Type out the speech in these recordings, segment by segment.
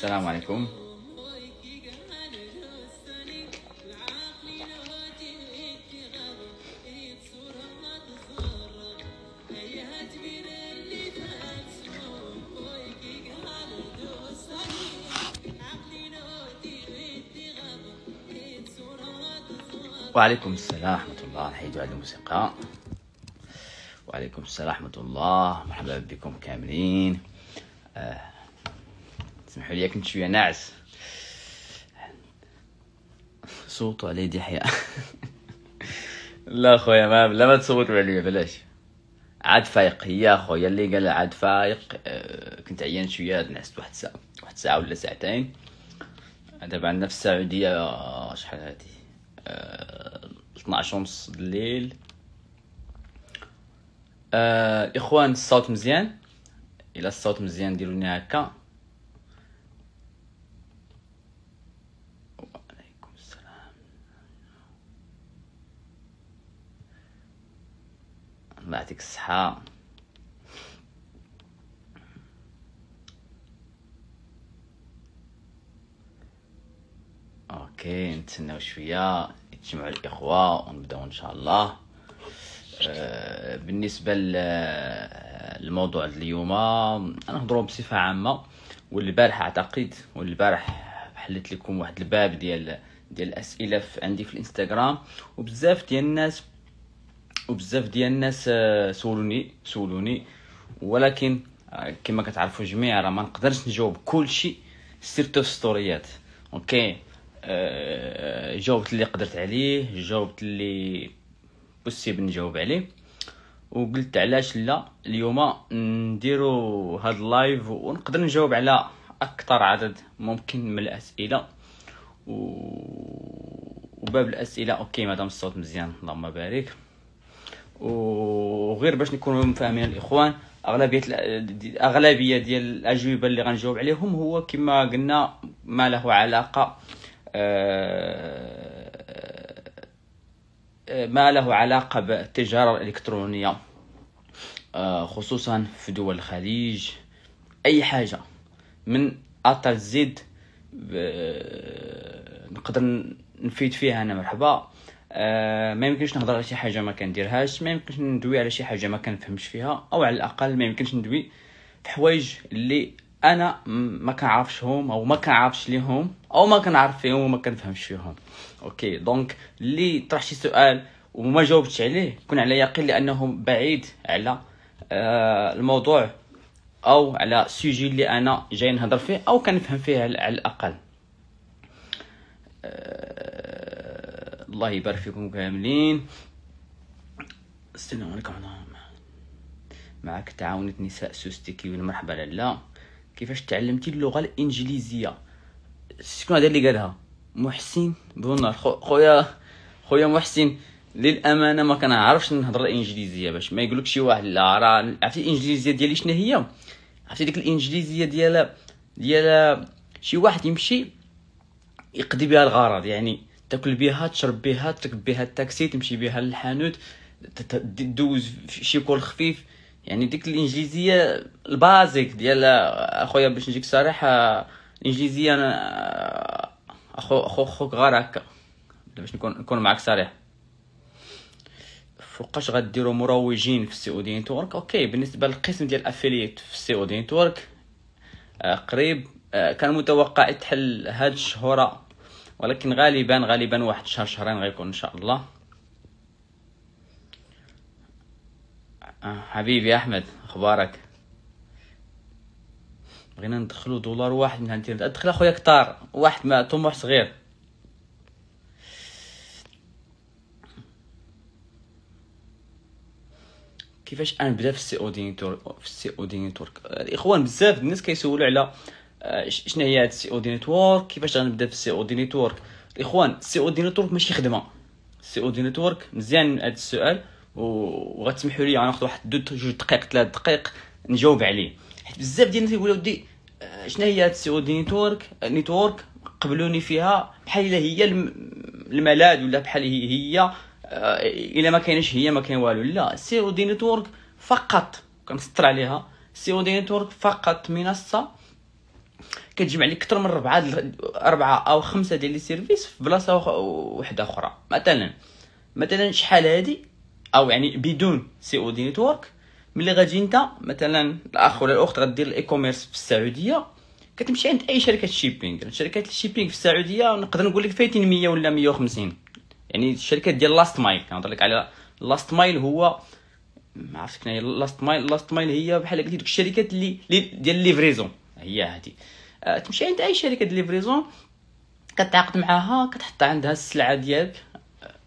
السلام عليكم وعليكم السلام ورحمة الله حيد على الموسيقى وعليكم السلام ورحمة الله مرحبا بكم كاملين آه سمحوا كنت شويه ناعس صوتوا عليه دحية لا خويا ما لا ما تصوتوا عليا بلاش عاد فايق هي خويا اللي قال عاد فايق آه، كنت عيان شويه نعست واحد الساعه واحد ساعه ولا ساعتين دابا عندنا في السعوديه آه، شحال هادي أه 12 ونص الليل آه، اخوان الصوت مزيان الى الصوت مزيان ديروني هكا الله يعطيك الصحة اوكي نتسناو شويه يتجمعوا الاخوه ونبداو ان شاء الله آه، بالنسبه للموضوع آه، اليوم أنا نهضرو بصفه عامه والبارح اعتقد والبارح حلت لكم واحد الباب ديال ديال الاسئله في عندي في الانستغرام وبزاف ديال الناس وبزاف ديال الناس آه، سولوني سولوني ولكن آه، كما كتعرفوا جميع راه ما نقدرش نجاوب كل شيء سيرتو ستوريات اوكي أه جاوبت اللي قدرت عليه جاوبت اللي بوسيبل نجاوب عليه وقلت علاش لا اليوم نديرو هاد اللايف ونقدر نجاوب على اكثر عدد ممكن من الاسئله و... وباب الاسئله اوكي مادام الصوت مزيان اللهم بارك وغير باش نكونوا مفاهمين الاخوان اغلبيه الاغلبيه ديال الاجوبه اللي غنجاوب عليهم هو كما قلنا ما له علاقه آه، ما له علاقه بالتجاره الالكترونيه آه، خصوصا في دول الخليج اي حاجه من اتل زد آه، نقدر نفيد فيها انا مرحبا آه، ما يمكنش نهضر على شي حاجه ما كنديرهاش ما يمكنش ندوي على شي حاجه ما كنفهمش فيها او على الاقل ما يمكنش ندوي في حوايج اللي انا ما كنعرفشهم او ما كنعرفش ليهم او ما كنعرف فيهم وما كنفهمش فيهم اوكي دونك اللي طرح شي سؤال وما جاوبتش عليه كن على يقين لانه بعيد على آه، الموضوع او على السوجي اللي انا جاي نهضر فيه او كنفهم فيه على الاقل آه، الله يبارك فيكم كاملين السلام عليكم معك تعاونة نساء سوستيكي مرحبا لالا كيفاش تعلمتي اللغة الإنجليزية شكون هذا اللي قالها محسن بونار خويا خويا محسن للامانه ما عارفش نهضر الانجليزيه باش ما يقولك شي واحد لا راه عرفتي الانجليزيه ديالي شنو هي عرفتي ديك الانجليزيه ديال ديال شي واحد يمشي يقضي بها الغرض يعني تاكل بها تشرب بها تركب بها التاكسي تمشي بها للحانوت تدوز شي كول خفيف يعني ديك الانجليزيه البازيك ديال اخويا باش نجيك صريح الانجليزيه انا اخو اخو خوك غير هكا باش نكون نكون معك صريح فوقاش غديروا مروجين في السي او دي نتورك اوكي بالنسبه للقسم ديال الافيليت في السي او دي نتورك آه، قريب آه، كان متوقع تحل هاد الشهوره ولكن غالبا غالبا واحد شهر شهرين غيكون ان شاء الله آه، حبيبي احمد اخبارك بغينا ندخلو دولار واحد من الانترنت ادخل اخويا كتار واحد ما طموح صغير كيفاش انا نبدا في السي او دي نتورك في السي او دي نتورك الاخوان بزاف الناس كيسولوا على اه، شنو هي هاد السي او دي نيتورك كيفاش غنبدا في السي او دي نيتورك الاخوان السي او دي نيتورك ماشي خدمه السي او دي نيتورك مزيان هاد السؤال وغتسمحوا لي غناخذ يعني واحد دو جوج دقائق ثلاث دقائق نجاوب عليه حيت بزاف ديال الناس يقولوا ودي اه، شنو هي هاد السي او دي نيتورك نيتورك قبلوني فيها بحال هي الملاذ ولا بحال هي اه، الا ما كاينش هي ما كاين والو لا السي او دي نيتورك فقط كنسطر عليها السي او دي نيتورك فقط منصه كتجمع لك اكثر من ربعه دل... اربعه او خمسه ديال لي سيرفيس في بلاصه وخ... وحده اخرى مثلا مثلا شحال هادي او يعني بدون سي او دي نتورك ملي غادي انت مثلا الاخ ولا الاخت غدير الاي كوميرس في السعوديه كتمشي عند اي شركه شيبينغ شركات الشيبينغ في السعوديه نقدر نقول لك فايتين 100 ولا 150 يعني الشركات ديال لاست مايل كنهضر لك على لاست مايل هو ما عرفتش كنا لاست مايل لاست مايل هي بحال قلتي دوك الشركات اللي ديال ليفريزون هي هذه آه، تمشي عند اي شركه ديال ليفريزون كتعاقد معاها كتحط عندها السلعه ديالك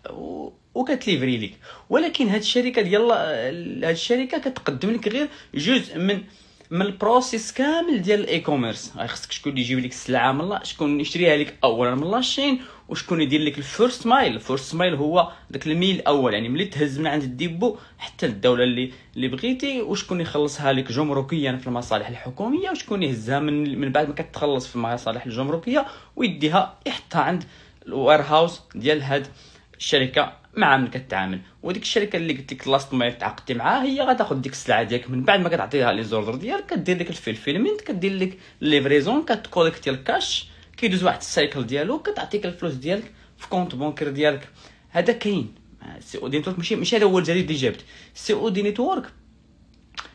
آه، وكتليفري ليك ولكن هاد الشركه ديال آه، هاد الشركه كتقدم لك غير جزء من من البروسيس كامل ديال الاي كوميرس خصك شكون اللي يجيب لك السلعه من الله شكون يشريها لك اولا من لاشين وشكون يدير لك الفيرست مايل الفيرست مايل هو داك الميل الاول يعني ملي تهز من عند الديبو حتى للدوله اللي اللي بغيتي وشكون يخلصها لك جمركيا في المصالح الحكوميه وشكون يهزها من من بعد ما كتخلص في المصالح الجمركيه ويديها يحطها عند الوير هاوس ديال هاد الشركه مع من كتعامل وديك الشركه اللي قلت لك لاست ما تعاقدتي معاها هي غتاخذ ديك السلعه ديالك من بعد ما كتعطيها لي زوردر ديالك كدير لك الفيلفيلمنت كدير لك ليفريزون كتكوليكتي الكاش كيدوز واحد السايكل ديالو كتعطيك الفلوس ديالك في كونت بونكر ديالك هذا كاين السي آه، او دي نتورك ماشي ماشي هذا هو الجديد اللي جابت السي او دي نتورك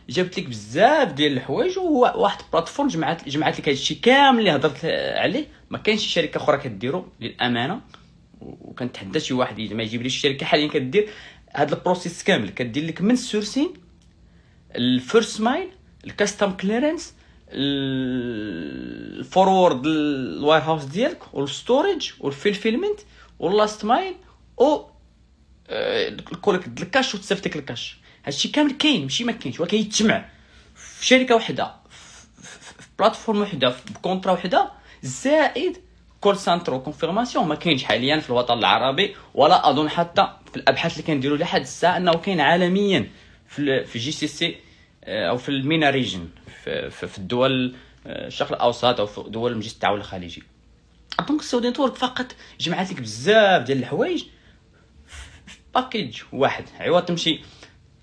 جابت لك بزاف ديال الحوايج وواحد بلاتفورم جمعت جمعت لك هادشي كامل اللي هضرت عليه ما كاينش شي شركه اخرى كديرو للامانه وكنتحدى شي واحد ما لي الشركه حاليا كدير هاد البروسيس كامل كدير لك من السورسين الفيرست مايل الكاستم كليرنس الفورورد الواير هاوس ديالك والستوريج والفيلفيلمنت واللاست مايل او لك الكاش وتصيفط لك الكاش هادشي كامل كاين ماشي ما كاينش ولكن يتجمع في شركه وحده في بلاتفورم وحده في كونترا وحده زائد كول سانتر وكونفيرماسيون ما كاينش حاليا في الوطن العربي ولا اظن حتى في الابحاث اللي كنديروا لحد الساعه انه كاين عالميا في جي سي سي آه، او في المينا ريجن في, في الدول آه، الشرق الاوسط او في دول مجلس التعاون الخليجي دونك السعودي نتورك فقط جمعت لك بزاف ديال الحوايج في باكيج واحد عوض تمشي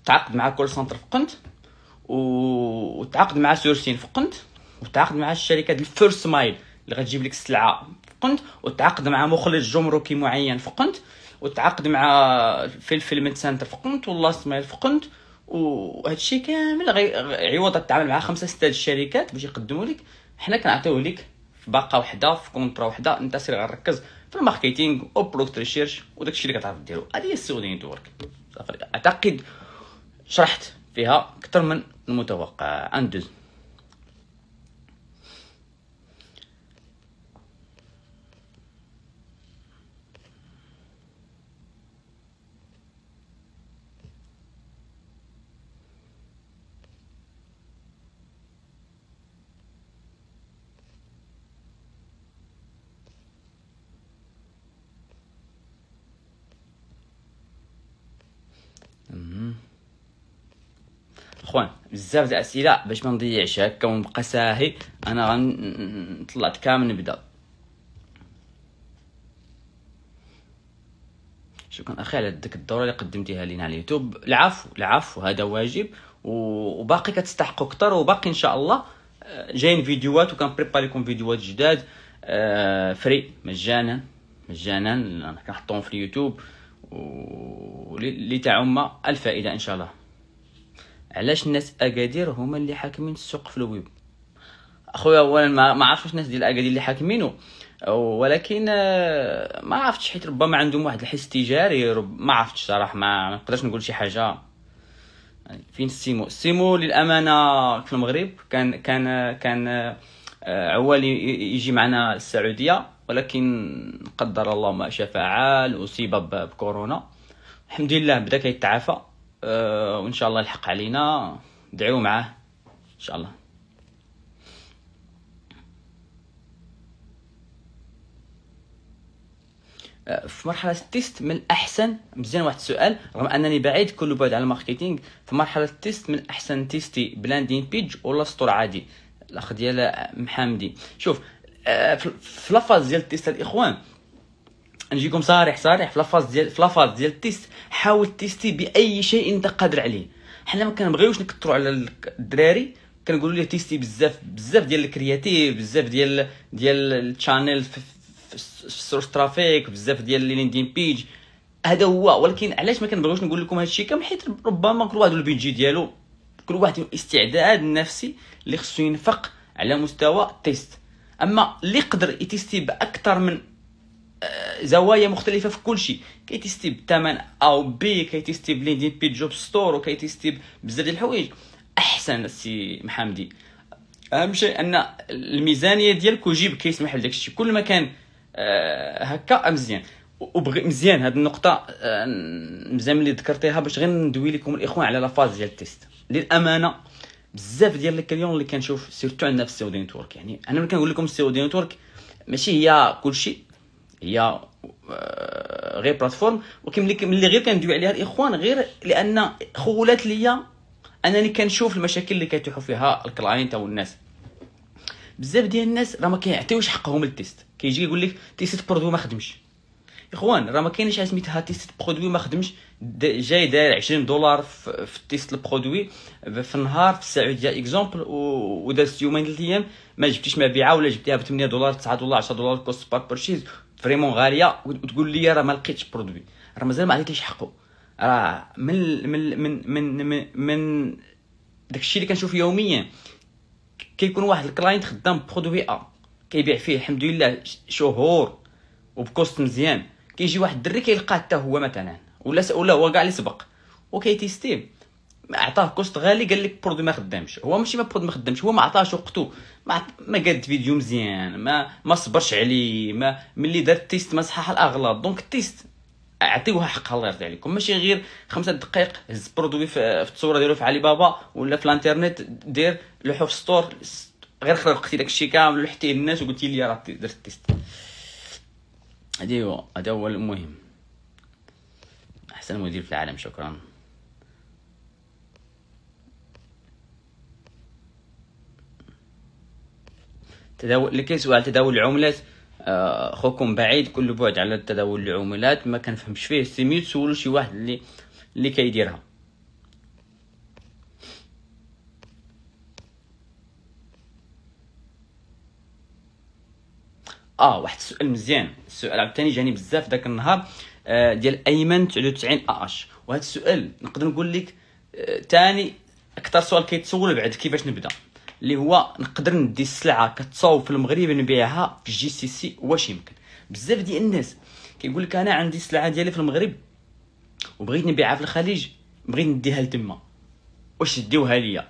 تعاقد مع كول سنتر في قنت وتعاقد مع سورسين في قنت وتعاقد مع الشركه ديال فيرست مايل اللي غتجيب لك السلعه في قنت وتعاقد مع مخرج جمركي معين في قنت وتعاقد مع فيلفيلمنت سنتر في قنت واللاست مايل في قنت وهادشي كامل عوض تتعامل مع خمسه سته الشركات باش يقدموا لك حنا كنعطيوه لك في باقه وحده في كونترا وحده انت سير غنركز في الماركتينغ او برودكت ريسيرش وداكشي اللي كتعرف ديرو هذه هي السعوديه نتورك اعتقد شرحت فيها اكثر من المتوقع اندوز خوان بزاف ديال الاسئله باش ما نضيعش هكا ونبقى ساهي انا غنطلعت كامل نبدا شكرا اخي على ديك الدوره اللي قدمتيها لينا على اليوتيوب العفو العفو هذا واجب وباقي كتستحقوا اكثر وباقي ان شاء الله آه، جايين فيديوهات وكنبريبا لكم فيديوهات جداد آه، فري مجانا مجانا كنحطوهم في اليوتيوب ولتعم الفائده ان شاء الله علاش الناس اكادير هما اللي حاكمين السوق في الويب اخويا اولا ما عرفتش الناس ديال اكادير اللي حاكمينو ولكن آه، ما عرفتش حيت ربما عندهم واحد الحس تجاري ما عرفتش صراحه ما نقدرش نقول شي حاجه يعني فين السيمو السيمو للامانه في المغرب كان كان كان آه، عوالي يجي معنا السعوديه ولكن قدر الله ما شاء فعل اصيب بكورونا الحمد لله بدا كيتعافى أه وان شاء الله يلحق علينا دعيو معاه ان شاء الله آه، في مرحلة التيست من الأحسن مزيان واحد السؤال رغم أنني بعيد كل بعد على الماركتينغ في مرحلة التيست من الأحسن تيستي بلاندين بيج ولا سطور عادي الأخ ديال محمدي شوف آه، في لافاز ديال التيست الإخوان نجيكم صريح صريح في لافاز ديال في لافاز ديال التيست حاول تيستي باي شيء انت قادر عليه حنا ما كنبغيوش نكثروا على الدراري كنقولوا ليه تيستي بزاف بزاف ديال الكرياتيف بزاف ديال ديال التشانل في, في, في السورس ترافيك بزاف ديال ليندين بيج هذا هو ولكن علاش ما كنبغيوش نقول لكم هذا الشيء كامل حيت ربما كل واحد البيجي ديالو كل واحد الاستعداد النفسي اللي خصو ينفق على مستوى تيست اما اللي يقدر يتيستي باكثر من آه، زوايا مختلفه في كل شيء كيتيستي بالثمن او بي كيتيستي بليندين بي جوب ستور وكيتيستي بزاف ديال الحوايج احسن سي محمدي اهم شيء ان الميزانيه ديالك وجيب كيسمح لك الشيء كل ما كان آه هكا آه، مزيان وبغي مزيان هذه النقطه آه مزيان اللي ذكرتيها باش غير ندوي لكم الاخوان على لافاز ديال التيست للامانه بزاف ديال الكليون اللي كنشوف سيرتو عندنا في السعودية نتورك يعني انا ملي كنقول لكم السعودية نتورك ماشي هي كلشي هي آه، غير بلاتفورم ولكن ملي غير كندوي عليها الاخوان غير لان خولات ليا انني كنشوف المشاكل اللي كيتيحوا فيها الكلاينت او الناس بزاف ديال الناس راه ما كيعطيوش حقهم للتيست كيجي يقول لك تيست برودوي ما خدمش اخوان راه ما كاينش حاجه سميتها تيست برودوي ما خدمش جاي داير 20 دولار في, تيست البرودوي في النهار في السعوديه اكزومبل ودازت يومين ثلاث ايام ما جبتيش مبيعه ولا جبتيها ب 8 دولار 9 دولار 10 دولار كوست بار بيرشيز فريمون غاليه وتقول لي راه ما لقيتش برودوي راه مازال ما عطيتيش حقه راه من من من من من, من داكشي اللي كنشوف يوميا كيكون واحد الكلاينت خدام برودوي ا كيبيع فيه الحمد لله شهور وبكوست مزيان كيجي واحد الدري كيلقاه حتى هو مثلا ولا ولا هو كاع اللي سبق وكيتيستيم اعطاه كوست غالي قال لك برودوي ما خدامش هو ماشي ما برودوي ما خدامش هو ما عطاهش وقته ما ما قاد فيديو مزيان ما ما صبرش عليه ما ملي دار التيست ما صحح الاغلاط دونك التيست اعطيوها حقها الله يرضي عليكم ماشي غير خمسة دقائق هز برودوي في, في التصوره ديالو في علي بابا ولا في الانترنت دير لوحو في ستور غير خرقتي داكشي كامل لوحتيه الناس وقلتي لي راه درت التيست هادي هو هذا هو المهم احسن مدير في العالم شكرا تداول الكيس على تداول العملات آه، خوكم بعيد كل بعد على تداول العملات ما كنفهمش فيه سميو تسولوا شي واحد اللي اللي كيديرها اه واحد السؤال مزيان السؤال عاوتاني جاني بزاف داك النهار آه ديال ايمن 99 آه اش وهذا السؤال نقدر نقول لك آه تاني اكثر سؤال كيتسول بعد كيفاش نبدا اللي هو نقدر ندي السلعه كتصاوب في المغرب نبيعها في الجي سي سي واش يمكن بزاف ديال الناس كيقول لك انا عندي السلعه ديالي في المغرب وبغيت نبيعها في الخليج بغيت نديها لتما واش ديوها ليا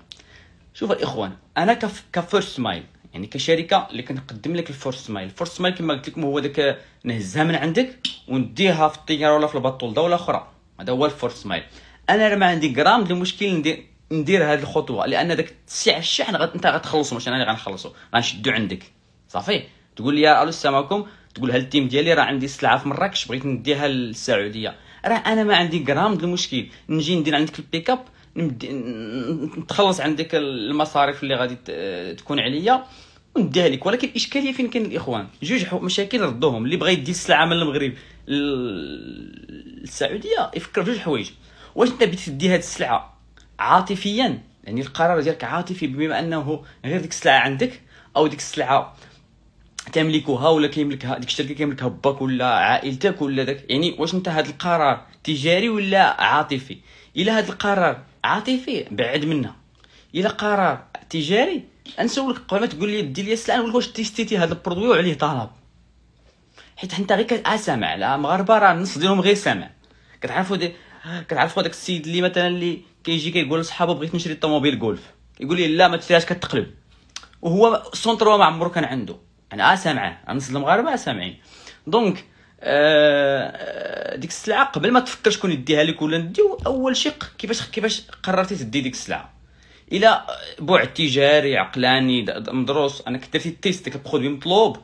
شوف الاخوان انا كف كفيرست مايل يعني كشركه اللي كنقدم لك الفورس مايل الفورس مايل كما قلت لكم هو داك نهزها من عندك ونديها في الطياره ولا في الباطول دوله اخرى هذا هو الفورس مايل انا راه ما عندي غرام ديال المشكل ندير ندير هذه الخطوه لان داك الساع الشحن غد انت غتخلصو ماشي انا اللي غنخلصو غنشدو عندك صافي تقول لي الو السلام عليكم تقول هل التيم ديالي راه عندي سلعه في مراكش بغيت نديها للسعوديه راه انا ما عندي غرام المشكل نجي ندير عندك البيك اب نتخلص عندك المصاريف اللي غادي تكون عليا ونديها لك ولكن الاشكاليه فين كاين الاخوان جوج مشاكل ردوهم اللي بغى يدي السلعه من المغرب للسعوديه يفكر في جوج حوايج واش انت بغيتي تدي هذه السلعه عاطفيا يعني القرار ديالك عاطفي بما انه غير ديك السلعه عندك او ديك السلعه تملكها ولا كيملكها ديك الشركه كيملكها باك ولا عائلتك ولا داك يعني واش انت هذا القرار تجاري ولا عاطفي الا هذا القرار عاطفي بعد منها الا قرار تجاري نسولك قبل ما تقول لي دير لي السلعه نقول واش تيستيتي هذا البرودوي وعليه طلب حيت انت غير كتسامع آه، لا مغاربه راه النص ديالهم غير سامع كتعرفوا دي كتعرفوا داك السيد اللي مثلا اللي كيجي كيقول لصحابو بغيت نشري طوموبيل جولف يقول لي لا ما تشريهاش كتقلب وهو سونترو ما عمرو كان عنده انا سامعه انا المغاربه سامعين دونك آه ديك السلعه قبل ما تفكر شكون يديها لك ولا نديو اول شيء كيفاش كيفاش قررتي تدي ديك السلعه الى بعد تجاري عقلاني مدروس انك درتي تيست ديك البرودوي مطلوب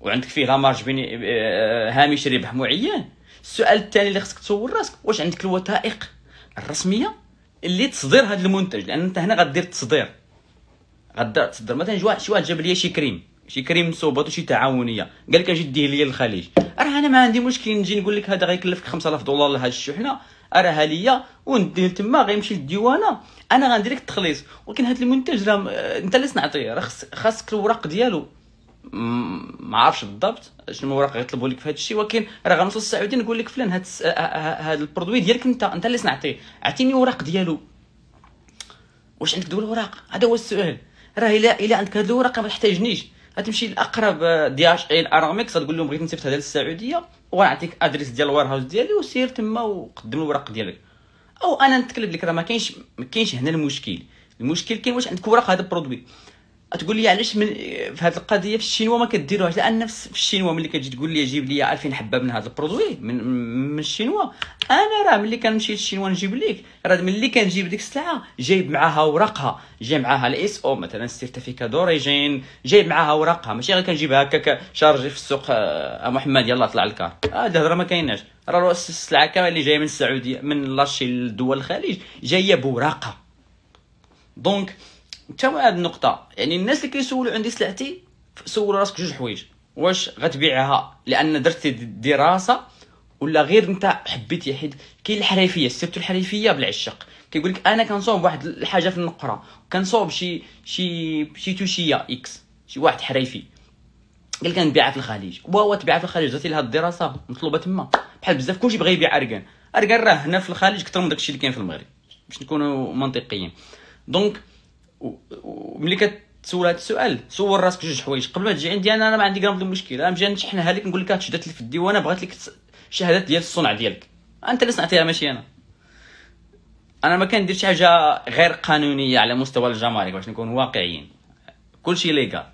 وعندك فيه لا مارج بين آه، هامش ربح معين السؤال الثاني اللي خصك تصور راسك واش عندك الوثائق الرسميه اللي تصدر هذا المنتج لان انت هنا غدير التصدير غدا تصدر مثلا واحد شي واحد جاب لي شي كريم شي كريم صوبات وشي تعاونيه قال لك اجي ديه لي للخليج راه انا ما عندي مشكل نجي نقول لك هذا غيكلفك 5000 دولار لهاد الشحنه راه ليا ونديه تما غيمشي للديوانه انا غندير لك التخليص ولكن هذا المنتج راه انت اللي صنعتيه راه خاصك الوراق ديالو ما عارفش بالضبط شنو الوراق غيطلبوا لك في هذا الشيء ولكن راه غنوصل السعوديه نقول لك فلان هذا آه، آه، آه، البرودوي ديالك انت انت اللي صنعتيه عطيني الوراق ديالو واش عندك دول الوراق هذا هو السؤال راه الا الا عندك هاد الوراق ما تحتاجنيش غتمشي لاقرب دي اش اي ارامكس غتقول لهم بغيت نصيفط هذا للسعوديه وغنعطيك ادريس ديال الوير هاوس ديالي وسير تما وقدم الوراق ديالك او انا نتكلم لك راه ما كاينش ما كاينش هنا المشكل المشكل كاين واش عندك وراق هذا البرودوي تقول لي علاش من في هذه القضيه في الشينوا ما كديروهاش لان نفس في الشينوا ملي كتجي تقول لي جيب لي 2000 حبه من هذا البرودوي من من الشينوا انا راه ملي كنمشي للشينوا نجيب لك راه ملي كنجيب ديك السلعه جايب معاها اوراقها جاي معاها الاس او مثلا سيرتيفيكا دوريجين جايب معاها اوراقها ماشي غير كنجيبها هكاك شارجي في السوق اه محمد يلا طلع الكار هذه آه، الهضره ما كايناش راه السلعه كامله اللي جايه من السعوديه من لاشي لدول الخليج جايه بوراقها دونك حتى هذه النقطه يعني الناس اللي كيسولوا عندي سلعتي سول راسك جوج حوايج واش غتبيعها لان درتي دراسه ولا غير انت حبيتي حيت كاين الحريفيه سيرتو الحريفيه بالعشق كيقول لك انا كنصوب واحد الحاجه في النقره كنصوب شي شي شي توشيه اكس شي واحد حريفي قال نبيعها في الخليج وهو تبيعها في الخليج درتي لها الدراسه مطلوبه تما بحال بزاف كلشي بغى يبيع اركان اركان راه هنا في الخليج كثر من داكشي اللي كاين في المغرب باش نكونوا منطقيين دونك وملي كتسول هذا السؤال صور راسك جوج حوايج قبل ما تجي عندي انا انا ما عندي غرام المشكل انا مجي نشحنها لك نقول لك تشدت لي في الدي وانا بغيت لك شهادات ديال الصنع ديالك انت اللي صنعتيها ماشي انا انا ما كندير شي حاجه غير قانونيه على مستوى الجمارك باش نكون واقعيين كلشي ليغال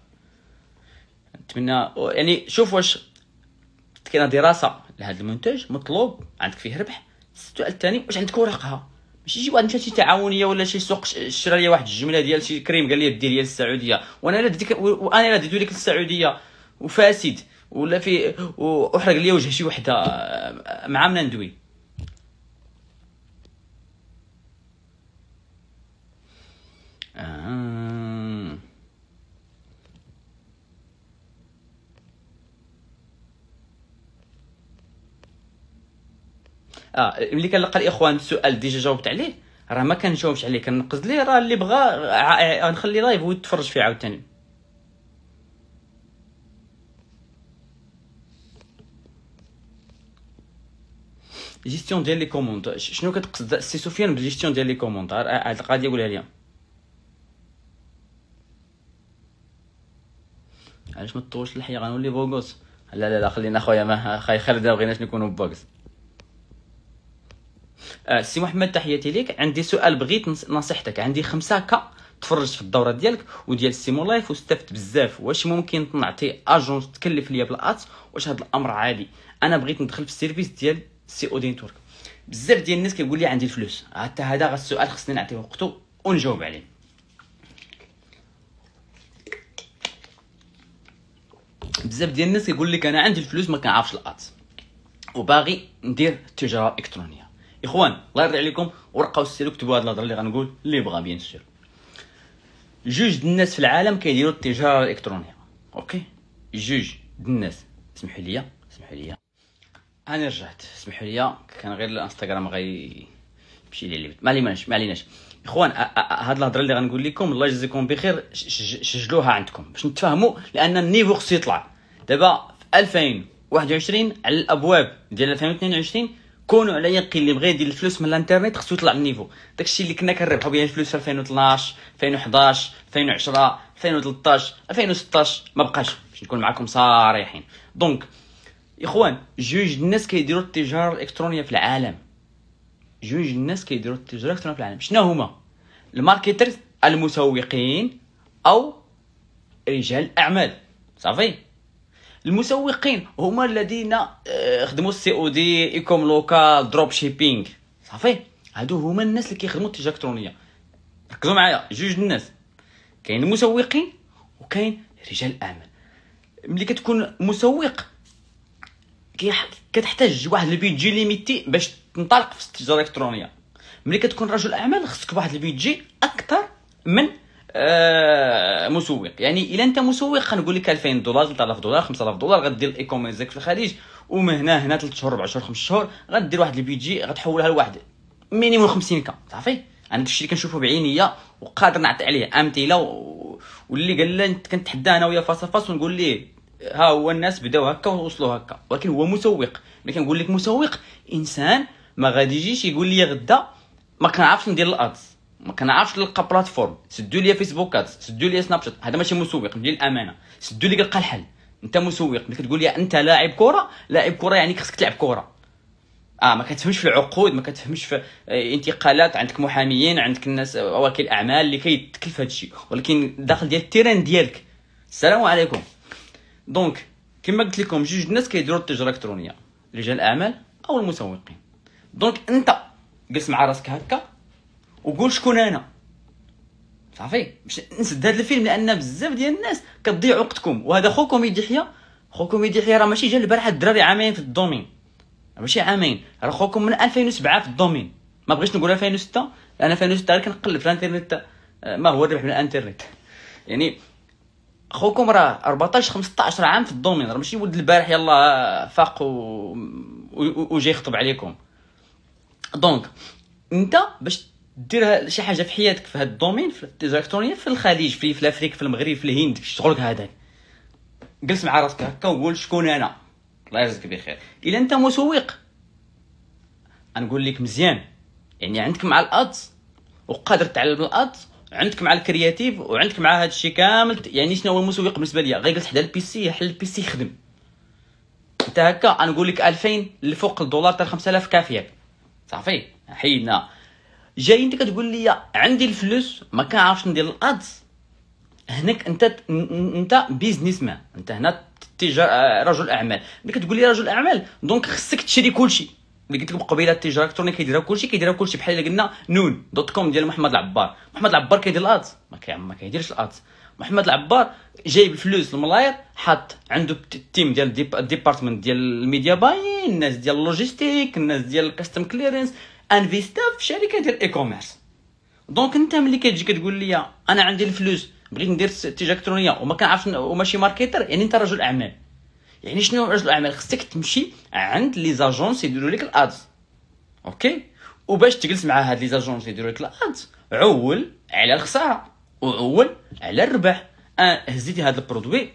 نتمنى يعني شوف واش كاينه دراسه لهذا المنتج مطلوب عندك فيه ربح السؤال الثاني واش عندك ورقها ماشي شي واحد مشى شي تعاونيه ولا شي سوق شرا لي واحد الجمله ديال شي كريم قال لي دير لي السعوديه وانا لا ديك وانا لا ديتو ليك السعوديه وفاسد ولا في احرق لي وجه شي وحده مع من ندوي آه. اه ملي كنلقى الاخوان السؤال ديجا جاوبت عليه راه ما كنجاوبش عليه كنقز ليه راه اللي بغى نخلي لايف ويتفرج فيه عاوتاني جيستيون ديال لي كوموند شنو كتقصد سي سفيان بالجيستيون ديال لي كوموند هاد القضيه قولها ليا علاش ما طولش الحياه غنولي بوغوس لا لا لا خلينا خويا ما خاي خالد بغيناش نكونوا بوغوس آه، سي محمد تحياتي ليك عندي سؤال بغيت نصيحتك عندي خمسة كا تفرجت في الدوره ديالك وديال سيمو لايف واستفدت بزاف واش ممكن نعطي اجونس تكلف ليا بالاتس واش هذا الامر عادي انا بغيت ندخل في السيرفيس ديال سي او دي بزاف ديال الناس كيقول لي عندي الفلوس حتى هذا السؤال خصني نعطيه وقته ونجاوب عليه بزاف ديال الناس كيقول لك انا عندي الفلوس ما كنعرفش الات وباغي ندير تجاره الكترونيه اخوان الله يرضي عليكم ورقه وسير كتبوا هذه الهضره اللي غنقول اللي بغى بيان سور جوج الناس في العالم كيديروا التجاره الالكترونيه اوكي جوج الناس اسمحوا لي اسمحوا لي انا رجعت اسمحوا لي كان غير الانستغرام غي يمشي لي ما عليناش ما عليناش اخوان هاد الهضره اللي غنقول لكم الله يجزيكم بخير سجلوها عندكم باش نتفاهموا لان النيفو خصو يطلع دابا في 2021 على الابواب ديال 2022 كونوا على يقين اللي بغى يدير الفلوس من الانترنت خصو يطلع النيفو داكشي اللي كنا كنربحو به الفلوس في 2012 2011 2010 2013 2016 ما بقاش باش نكون معكم صريحين دونك اخوان جوج الناس كيديروا التجاره الالكترونيه في العالم جوج الناس كيديروا التجاره الالكترونيه في العالم شنو هما الماركترز المسوقين او رجال الاعمال صافي المسوقين هما الذين آه، خدموا السي او دي ايكوم لوكال دروب شيبينغ صافي هادو هما الناس اللي كيخدموا التجاره الالكترونيه ركزوا معايا جوج الناس كاين المسوقين وكاين رجال الاعمال ملي كتكون مسوق كتحتاج واحد البيدجي ليميتي باش تنطلق في التجاره الالكترونيه ملي كتكون رجل اعمال خصك واحد البيدجي اكثر من آه، مسوق يعني الا انت مسوق غنقول لك 2000 دولار 3000 دولار 5000 دولار غدير الايكوميرس ديالك في الخليج ومن هنا هنا 3 شهور 4 شهور 5 شهور غدير واحد البيجي غتحولها لواحد مينيموم 50 كا صافي انا داكشي اللي كنشوفه بعينيا وقادر نعطي عليه امثله و... واللي قال لي كنتحدى انا وياه فاس فاس ونقول ليه ها هو الناس بداو هكا ووصلوا هكا ولكن هو مسوق ملي كنقول لك مسوق انسان ما غادي يجيش يقول لي غدا ما كنعرفش ندير الادز ما كنعرفش نلقى بلاتفورم سدوا لي فيسبوك ادز سدوا لي سناب شات هذا ماشي مسوق ندير الامانه سدوا لي كلقى الحل انت مسوق ملي كتقول لي انت لاعب كره لاعب كره يعني خصك تلعب كره اه ما كتفهمش في العقود ما كتفهمش في آه، انتقالات عندك محاميين عندك الناس آه، وكيل اعمال اللي كيتكلف هذا الشيء ولكن داخل ديال التيران ديالك السلام عليكم دونك كما قلت لكم جوج الناس كيديروا التجاره الالكترونيه رجال الاعمال او المسوقين دونك انت جلس مع راسك هكا وقول شكون انا صافي باش نسد هذا الفيلم لان بزاف ديال الناس كتضيع وقتكم وهذا خوكم يحيى خوكم يحيى راه ماشي جا البارحه الدراري عامين في الدومين ماشي عامين راه خوكم من 2007 في الدومين ما بغيتش نقول 2006 لان 2006 كنقلب في الانترنت آه، ما هو الربح من الانترنت يعني خوكم راه 14 15 عام في الدومين راه ماشي ولد البارح يلا فاق و... و... وجاي يخطب عليكم دونك انت باش دير شي حاجه في حياتك في هذا الدومين في الالكترونيه في الخليج في في في المغرب في الهند شغلك هذا جلس مع راسك هكا وقول شكون انا الله يرزقك بخير الا انت مسوق نقول لك مزيان يعني عندك مع الادز وقادر تعلم الادز عندك مع الكرياتيف وعندك مع هذا الشيء كامل يعني شنو هو المسوق بالنسبه ليا غير جلس حدا البيسي حل البيسي يخدم انت هكا نقول لك 2000 الفوق الدولار تاع 5000 كافيك صافي حيدنا جاي انت كتقول لي عندي الفلوس ما كنعرفش ندير الادز هناك انت انت بيزنس مان انت هنا تجار آه، رجل اعمال ملي كتقول لي رجل اعمال دونك خصك تشري كلشي اللي قلت لكم قبيله التجاره الالكترونيه كيديرها كلشي كيديرها كلشي بحال اللي قلنا نون دوت كوم ديال محمد العبار محمد العبار كيدير الادز ما كيديرش الادز محمد العبار جايب الفلوس الملايط حاط عنده التيم ديال الديبارتمنت ديال الميديا باين الناس ديال اللوجيستيك الناس ديال الكاستم كليرنس انفيستا في شركه ديال الاي كوميرس دونك انت ملي كتجي كتقول لي انا عندي الفلوس بغيت ندير التجاره الالكترونيه وما كنعرفش وماشي ماركتر يعني انت رجل اعمال يعني شنو رجل اعمال خصك تمشي عند لي زاجونس يديروا لك الادز اوكي وباش تجلس مع هاد لي زاجونس يديروا لك الادز عول على الخساره وعول على الربح أه، هزيتي هاد البرودوي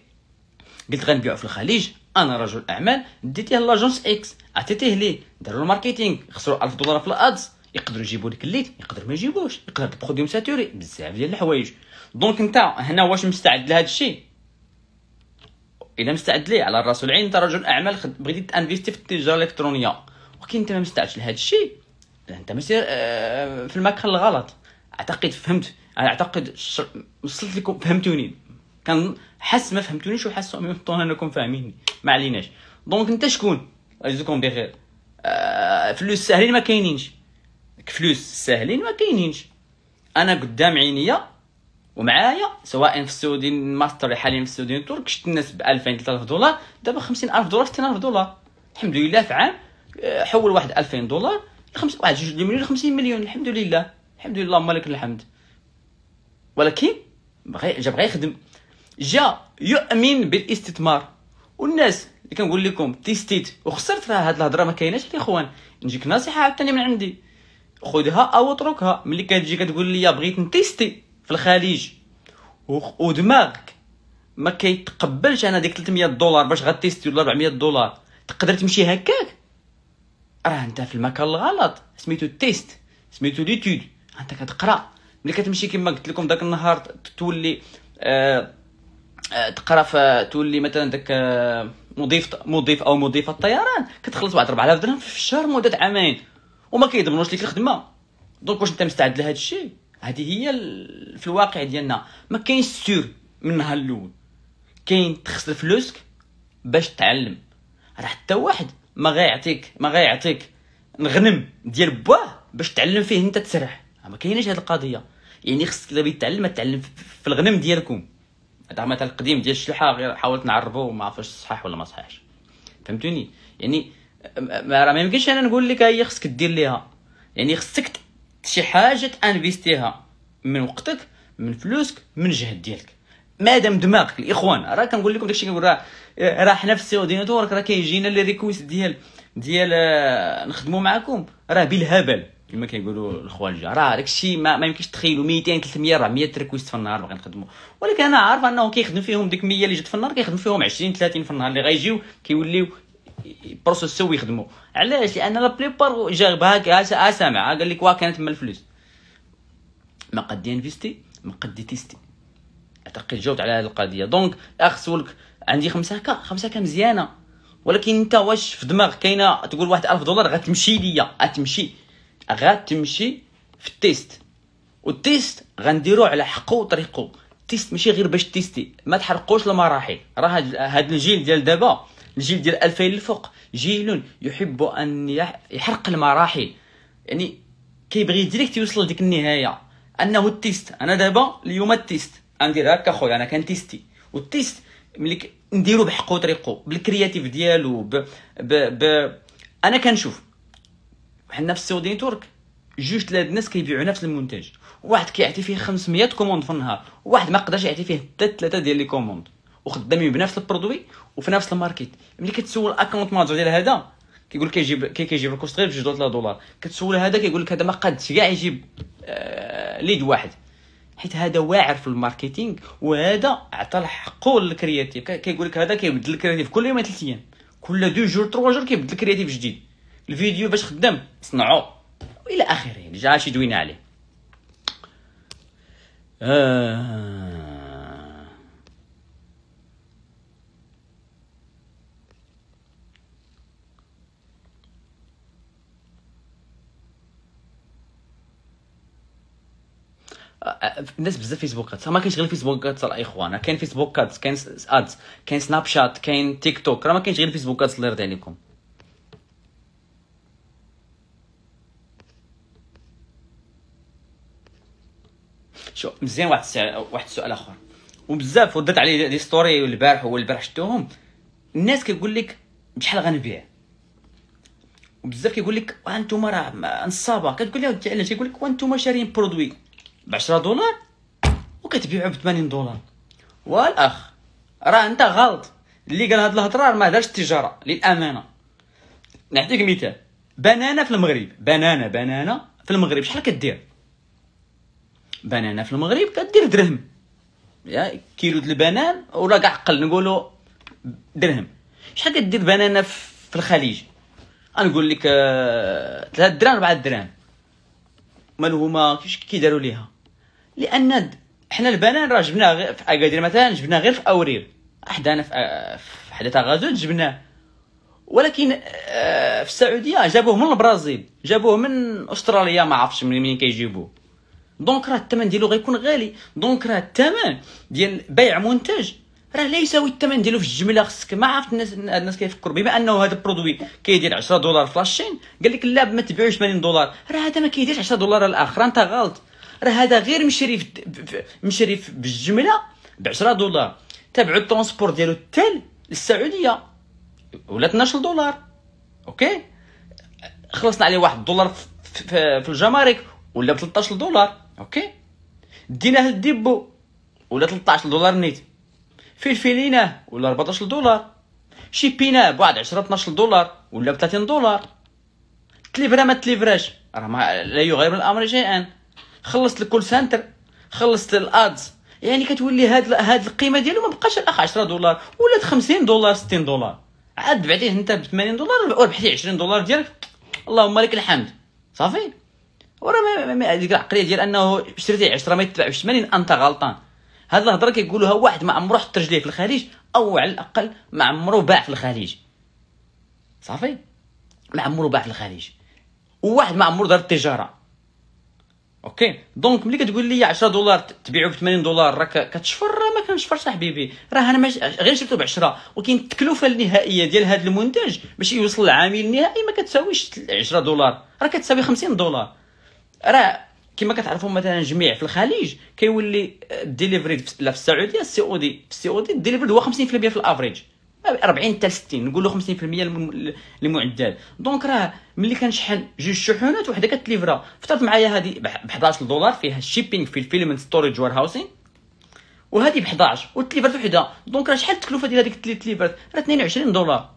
قلت غنبيعو في الخليج انا رجل اعمال ديتيه لاجونس اكس عطيتيه ليه داروا الماركتينغ خسروا 1000 دولار في الادز يقدروا يجيبوا لك الليد يقدر ما يجيبوش يقدر البرودوي ساتوري بزاف ديال الحوايج دونك انت هنا واش مستعد لهذا الشيء اذا مستعد ليه على الراس والعين انت رجل اعمال بغيتي تانفيستي في التجاره الالكترونيه ولكن انت ما مستعدش لهذا الشيء انت ماشي آه، في المكان الغلط اعتقد فهمت انا اعتقد وصلت لكم فهمتوني كان حس ما فهمتونيش وحس ان طون انكم فاهميني ما عليناش دونك انت شكون يجزيكم بخير آه، فلوس ساهلين ما كاينينش فلوس ساهلين ما كاينينش انا قدام عينيا ومعايا سواء في السعوديه ماستر حاليا في السعوديه تورك شفت الناس ب 2000 3000 دولار دابا 50000 دولار 60000 دولار الحمد لله في عام آه، حول واحد 2000 دولار لخمس واحد جوج مليون 50 مليون الحمد لله الحمد لله اللهم لك الحمد ولكن بغى جا بغى يخدم جا يؤمن بالاستثمار والناس اللي كنقول لكم تيستيت وخسرت راه هاد الهضره ما كايناش يا اخوان نجيك نصيحه عاوتاني من عندي خذها او اتركها ملي كتجي كتقول لي بغيت نتيستي في الخليج ودماغك ما كيتقبلش انا ديك 300 دولار باش غتيستي ولا 400 دولار تقدر تمشي هكاك راه انت في المكان الغلط سميتو التيست سميتو ليتود انت كتقرا ملي كتمشي كما قلت لكم داك النهار تولي آه آه، تقرا في تولي مثلا داك آه، مضيف مضيف او مضيفه الطيران كتخلص واحد 4000 درهم في الشهر مده عامين وما كيضمنوش ليك الخدمه دونك واش انت مستعد لهذا الشيء هذه هي في الواقع ديالنا ما كاينش سور من النهار الاول كاين تخسر فلوسك باش تعلم راه حتى واحد ما غيعطيك ما غيعطيك الغنم ديال بواه باش تعلم فيه انت تسرح ما كاينش هذه القضيه يعني خصك الا تعلم تعلم في الغنم ديالكم هذا مثل قديم ديال الشلحه غير حاولت نعربو ما عرفتش صحيح ولا ما صحيحش فهمتوني يعني ما راه ما يمكنش انا نقول لك هي خصك دير ليها يعني خصك شي حاجه تانفيستيها من وقتك من فلوسك من جهد ديالك مادام دماغك الاخوان راه كنقول لكم داكشي كنقول راه راه حنا في السي او دي نتورك راه كيجينا لي ريكويست ديال ديال آه، نخدموا معاكم راه بالهبل كما كيقولوا الخوان الجار راه داكشي ما, ما يمكنش تخيلوا 200 300 400 ريكويست في النهار باغي نخدموا ولكن انا عارف انه كيخدم فيهم ديك 100 اللي جات في النهار كيخدم فيهم 20 30 في النهار اللي غايجيو كيوليو بروسيسو ويخدموا علاش لان لا جا بهاك سامع قال لك واه كانت مال الفلوس ما قد انفيستي ما قد تيستي اعتقد جاوبت على هذه القضيه دونك اخ سولك عندي خمسة هكا خمسة هكا مزيانه ولكن انت واش في دماغك كاينه تقول واحد 1000 دولار غتمشي ليا غتمشي غتمشي في التيست والتيست غنديرو على حقه وطريقه التيست ماشي غير باش تيستي ما تحرقوش المراحل راه هاد الجيل ديال دابا الجيل ديال 2000 للفوق جيل يحب ان يحرق المراحل يعني كيبغي ديريكت يوصل لديك النهايه انه التيست انا دابا اليوم التيست غندير هكا خويا انا كنتيستي والتيست ملي نديرو بحقو وطريقو بالكرياتيف ديالو ب... ب... ب... انا كنشوف حنا في السعوديه ترك جوج ثلاث ناس كيبيعوا نفس المنتج واحد كيعطي فيه 500 كوموند في النهار واحد ما قدرش يعطي فيه حتى ثلاثه ديال لي كوموند وخدامين بنفس البرودوي وفي نفس الماركت ملي كتسول اكونت مانجر ديال هذا كيقول لك كيجيب كيجيب الكوست غير بجوج دولار 3 دولار كتسول هذا كيقول لك هذا ما قادش كاع يجيب آه ليد واحد حيت هذا واعر في الماركتينغ وهذا عطى حقه للكرياتيف كيقول لك هذا كيبدل الكرياتيف كل يوم ثلاث ايام كل دو جور تروا جور كيبدل الكرياتيف جديد الفيديو باش خدام صنعو والى اخره جا شي دوينا عليه آه، الناس بزاف فيسبوكات ما كاينش غير فيسبوكات الاخوان كاين فيسبوكات كاين ادز كاين سناب شات كاين تيك توك راه ما كاينش غير فيسبوكات الله يرضي عليكم شو مزيان واحد السؤال واحد السؤال اخر وبزاف ودرت عليه لي ستوري البارح هو البارح شفتوهم الناس كيقول لك بشحال غنبيع وبزاف كيقول لك وانتوما راه نصابه كتقول له علاش كيقول لك وانتوما شاريين برودوي ب 10 دولار وكتبيعوه ب 80 دولار والاخ راه انت غلط اللي قال هاد الهضره ما دارش التجاره للامانه نعطيك مثال بنانه في المغرب بنانه بنانه في المغرب شحال كدير بنانه في المغرب كدير درهم يا كيلو د البنان ولا كاع عقل نقولوا درهم شحال كدير بنانه في الخليج غنقول لك ثلاث آه، دراهم اربعه دراهم مال هما كيفاش كيداروا ليها لان حنا البنان راه جبناه غير في اكادير مثلا جبناه غير في اورير حدانا في آه، حدا تاع جبناه ولكن آه، في السعوديه جابوه من البرازيل جابوه من استراليا ما عرفتش منين كيجيبوه دونك راه الثمن ديالو غيكون غالي دونك راه الثمن ديال بيع منتج راه لا يساوي الثمن ديالو في الجمله خصك ما عرفت الناس الناس كيفكروا بما انه هذا البرودوي كيدير 10 دولار في قال لك لا ما تبيعوش 80 دولار راه هذا ما كيديرش 10 دولار الاخر انت غلط راه هذا غير مشري مشري بالجمله ب 10 دولار تبعوا الترونسبور ديالو التال للسعوديه ولا 12 دولار اوكي خلصنا عليه واحد دولار في الجمارك ولا ب 13 دولار اوكي ديناه للديبو ولا 13 دولار نيت فلفليناه ولا 14 دولار شيبيناه بواحد 10 12 دولار ولا ب 30 دولار تليفرا ما تليفراش راه ما لا يغير من الامر شيئا خلصت الكول سنتر خلصت الادز يعني كتولي هاد هاد القيمه ديالو ما بقاش الاخ 10 دولار ولا 50 دولار 60 دولار عاد بعتيه انت ب 80 دولار وربحتي 20 دولار ديالك اللهم لك الحمد صافي وراه ما هذيك العقليه ديال انه شريتي 10 ما ب 80 انت غلطان هاد الهضره كيقولوها واحد ما عمرو حط رجليه في الخليج او على الاقل ما عمرو باع في الخليج صافي ما عمرو باع في الخليج وواحد ما عمرو دار التجاره اوكي دونك ملي كتقول لي 10 دولار تبيعو ب 80 دولار راك كتشفر راه ما كنشفرش حبيبي راه انا مش... غير شريته ب 10 ولكن التكلفه النهائيه ديال هذا المنتج باش يوصل العميل النهائي ما كتساويش 10 دولار راه كتساوي 50 دولار راه كما كتعرفوا مثلا جميع في الخليج كيولي الديليفري لا في السعوديه السي او دي في السي او دي الديليفري هو 50% في الافريج 40 حتى 60 نقولوا 50% المعدل دونك راه ملي كنشحن جوج شحونات وحده كتليفرا فطرت معايا هذه ب 11 دولار فيها الشيبينغ في الفيلمنت ستوريج وير هاوسين وهذه ب 11 وتليفرت وحده دونك راه شحال التكلفه ديال هذيك اللي تليفرت راه 22 دولار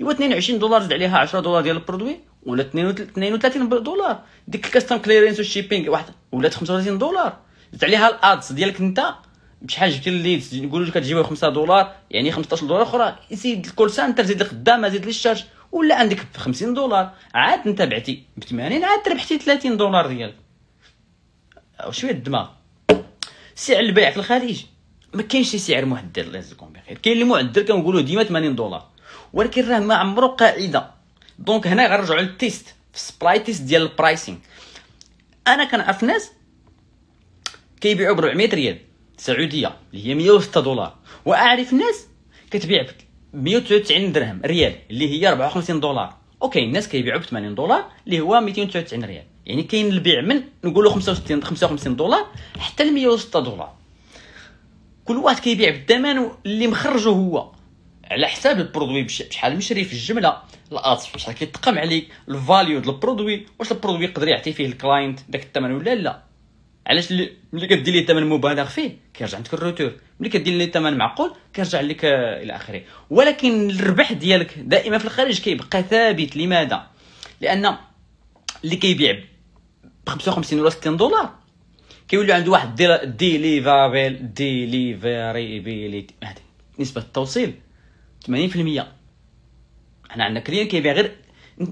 ايوا 22 دولار زد عليها 10 دولار ديال البرودوي ولا 32 دولار ديك الكاستم كليرنس والشيبينغ واحد ولا 35 دولار زدت عليها الادز ديالك انت بشحال جبتي الليدز نقولوا لك كتجيبها 5 دولار يعني 15 دولار اخرى زيد الكول سنتر زيد الخدامه زيد لي الشارج ولا عندك ب 50 دولار عاد انت بعتي ب 80 عاد ربحتي 30 دولار ديالك شويه الدماغ سعر البيع في الخارج ما كاينش شي سعر محدد الله يجزيكم بخير كاين اللي معدل كنقولوا ديما 80 دولار ولكن راه ما عمرو قاعده دونك هنا غنرجعوا للتيست في السبلاي تيست ديال البرايسينغ انا كنعرف ناس كيبيعوا ب 400 ريال سعوديه اللي هي 106 دولار واعرف ناس كتبيع ب 199 درهم ريال اللي هي 54 دولار اوكي الناس كيبيعوا ب 80 دولار اللي هو 299 ريال يعني كاين البيع من نقولوا 65 55 دولار حتى ل 106 دولار كل واحد كيبيع بالثمن اللي مخرجه هو على حساب البرودوي بشحال مشري في الجمله الاتس بشحال كيتقام عليك الفاليو ديال البرودوي واش البرودوي يقدر يعطي فيه الكلاينت داك الثمن ولا لا علاش ملي كدير ليه ثمن مبالغ فيه كيرجع عندك الروتور ملي كدير ليه ثمن معقول كيرجع لك الى اخره ولكن الربح ديالك دائما في الخارج كيبقى ثابت لماذا لان اللي كيبيع ب 55 ولا 60 دولار كيولي عنده واحد ديليفابل ديليفريبيليتي نسبه التوصيل 80% حنا عندنا كليان كيبيع غير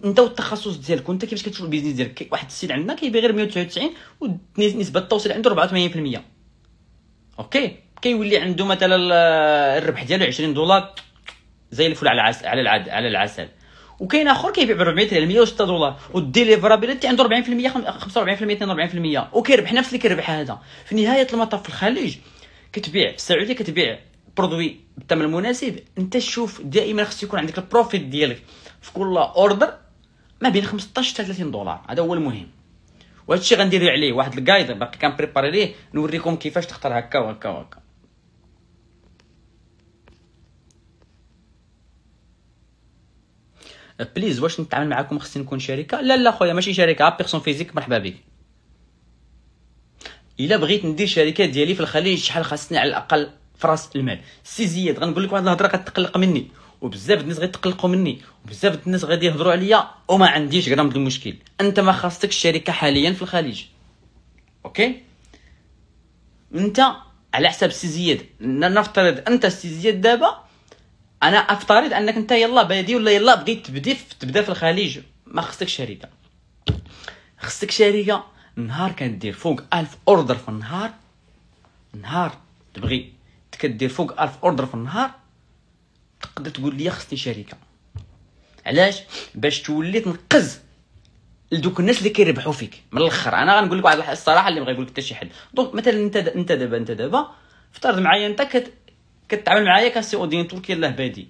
انت والتخصص ديالك وانت كيفاش كتشوف البيزنس ديالك واحد السيد عندنا كيبيع غير 199 ونسبه التوصيل عنده 84% اوكي كيولي عنده مثلا الربح ديالو 20 دولار زي الفل على العسل على العد على العسل وكاين اخر كيبيع ب 400 ريال 106 دولار والديليفرابيلتي عنده 40% 45% 42% وكيربح نفس اللي كيربح هذا في نهايه المطاف في الخليج كتبيع في السعوديه كتبيع برودوي بالثمن المناسب انت شوف دائما خص يكون عندك البروفيت ديالك في كل اوردر ما بين 15 حتى 30 دولار هذا هو المهم وهذا الشيء غندير عليه واحد الجايد باقي كنبريباري ليه نوريكم كيفاش تختار هكا وهكا وهكا بليز أه، واش نتعامل معاكم خصني نكون شركه لا لا خويا ماشي شركه بيرسون فيزيك مرحبا بك الا بغيت ندير شركه ديالي في الخليج شحال خاصني على الاقل في راس المال سي زياد غنقول لك واحد الهضره غتقلق مني وبزاف الناس غيتقلقوا مني وبزاف الناس غادي يهضروا عليا وما عنديش غرام المشكل انت ما خاصك الشركه حاليا في الخليج اوكي انت على حساب سي زياد نفترض انت سي زياد دابا انا افترض انك انت يلا بادي ولا يلا بغيت تبدي تبدا في الخليج ما خصك شركه خصك شركه نهار كندير فوق ألف اوردر في النهار نهار تبغي كدير فوق 1000 اوردر في النهار تقدر تقول لي خصني شركه علاش باش تولي تنقز لدوك الناس اللي كيربحوا فيك من الاخر انا غنقول لك واحد الصراحه اللي ما يقول لك حتى شي حد دونك مثلا انت دا انت دابا انت دابا افترض معايا انت كت كتعامل معايا كسي او تركي الله بادي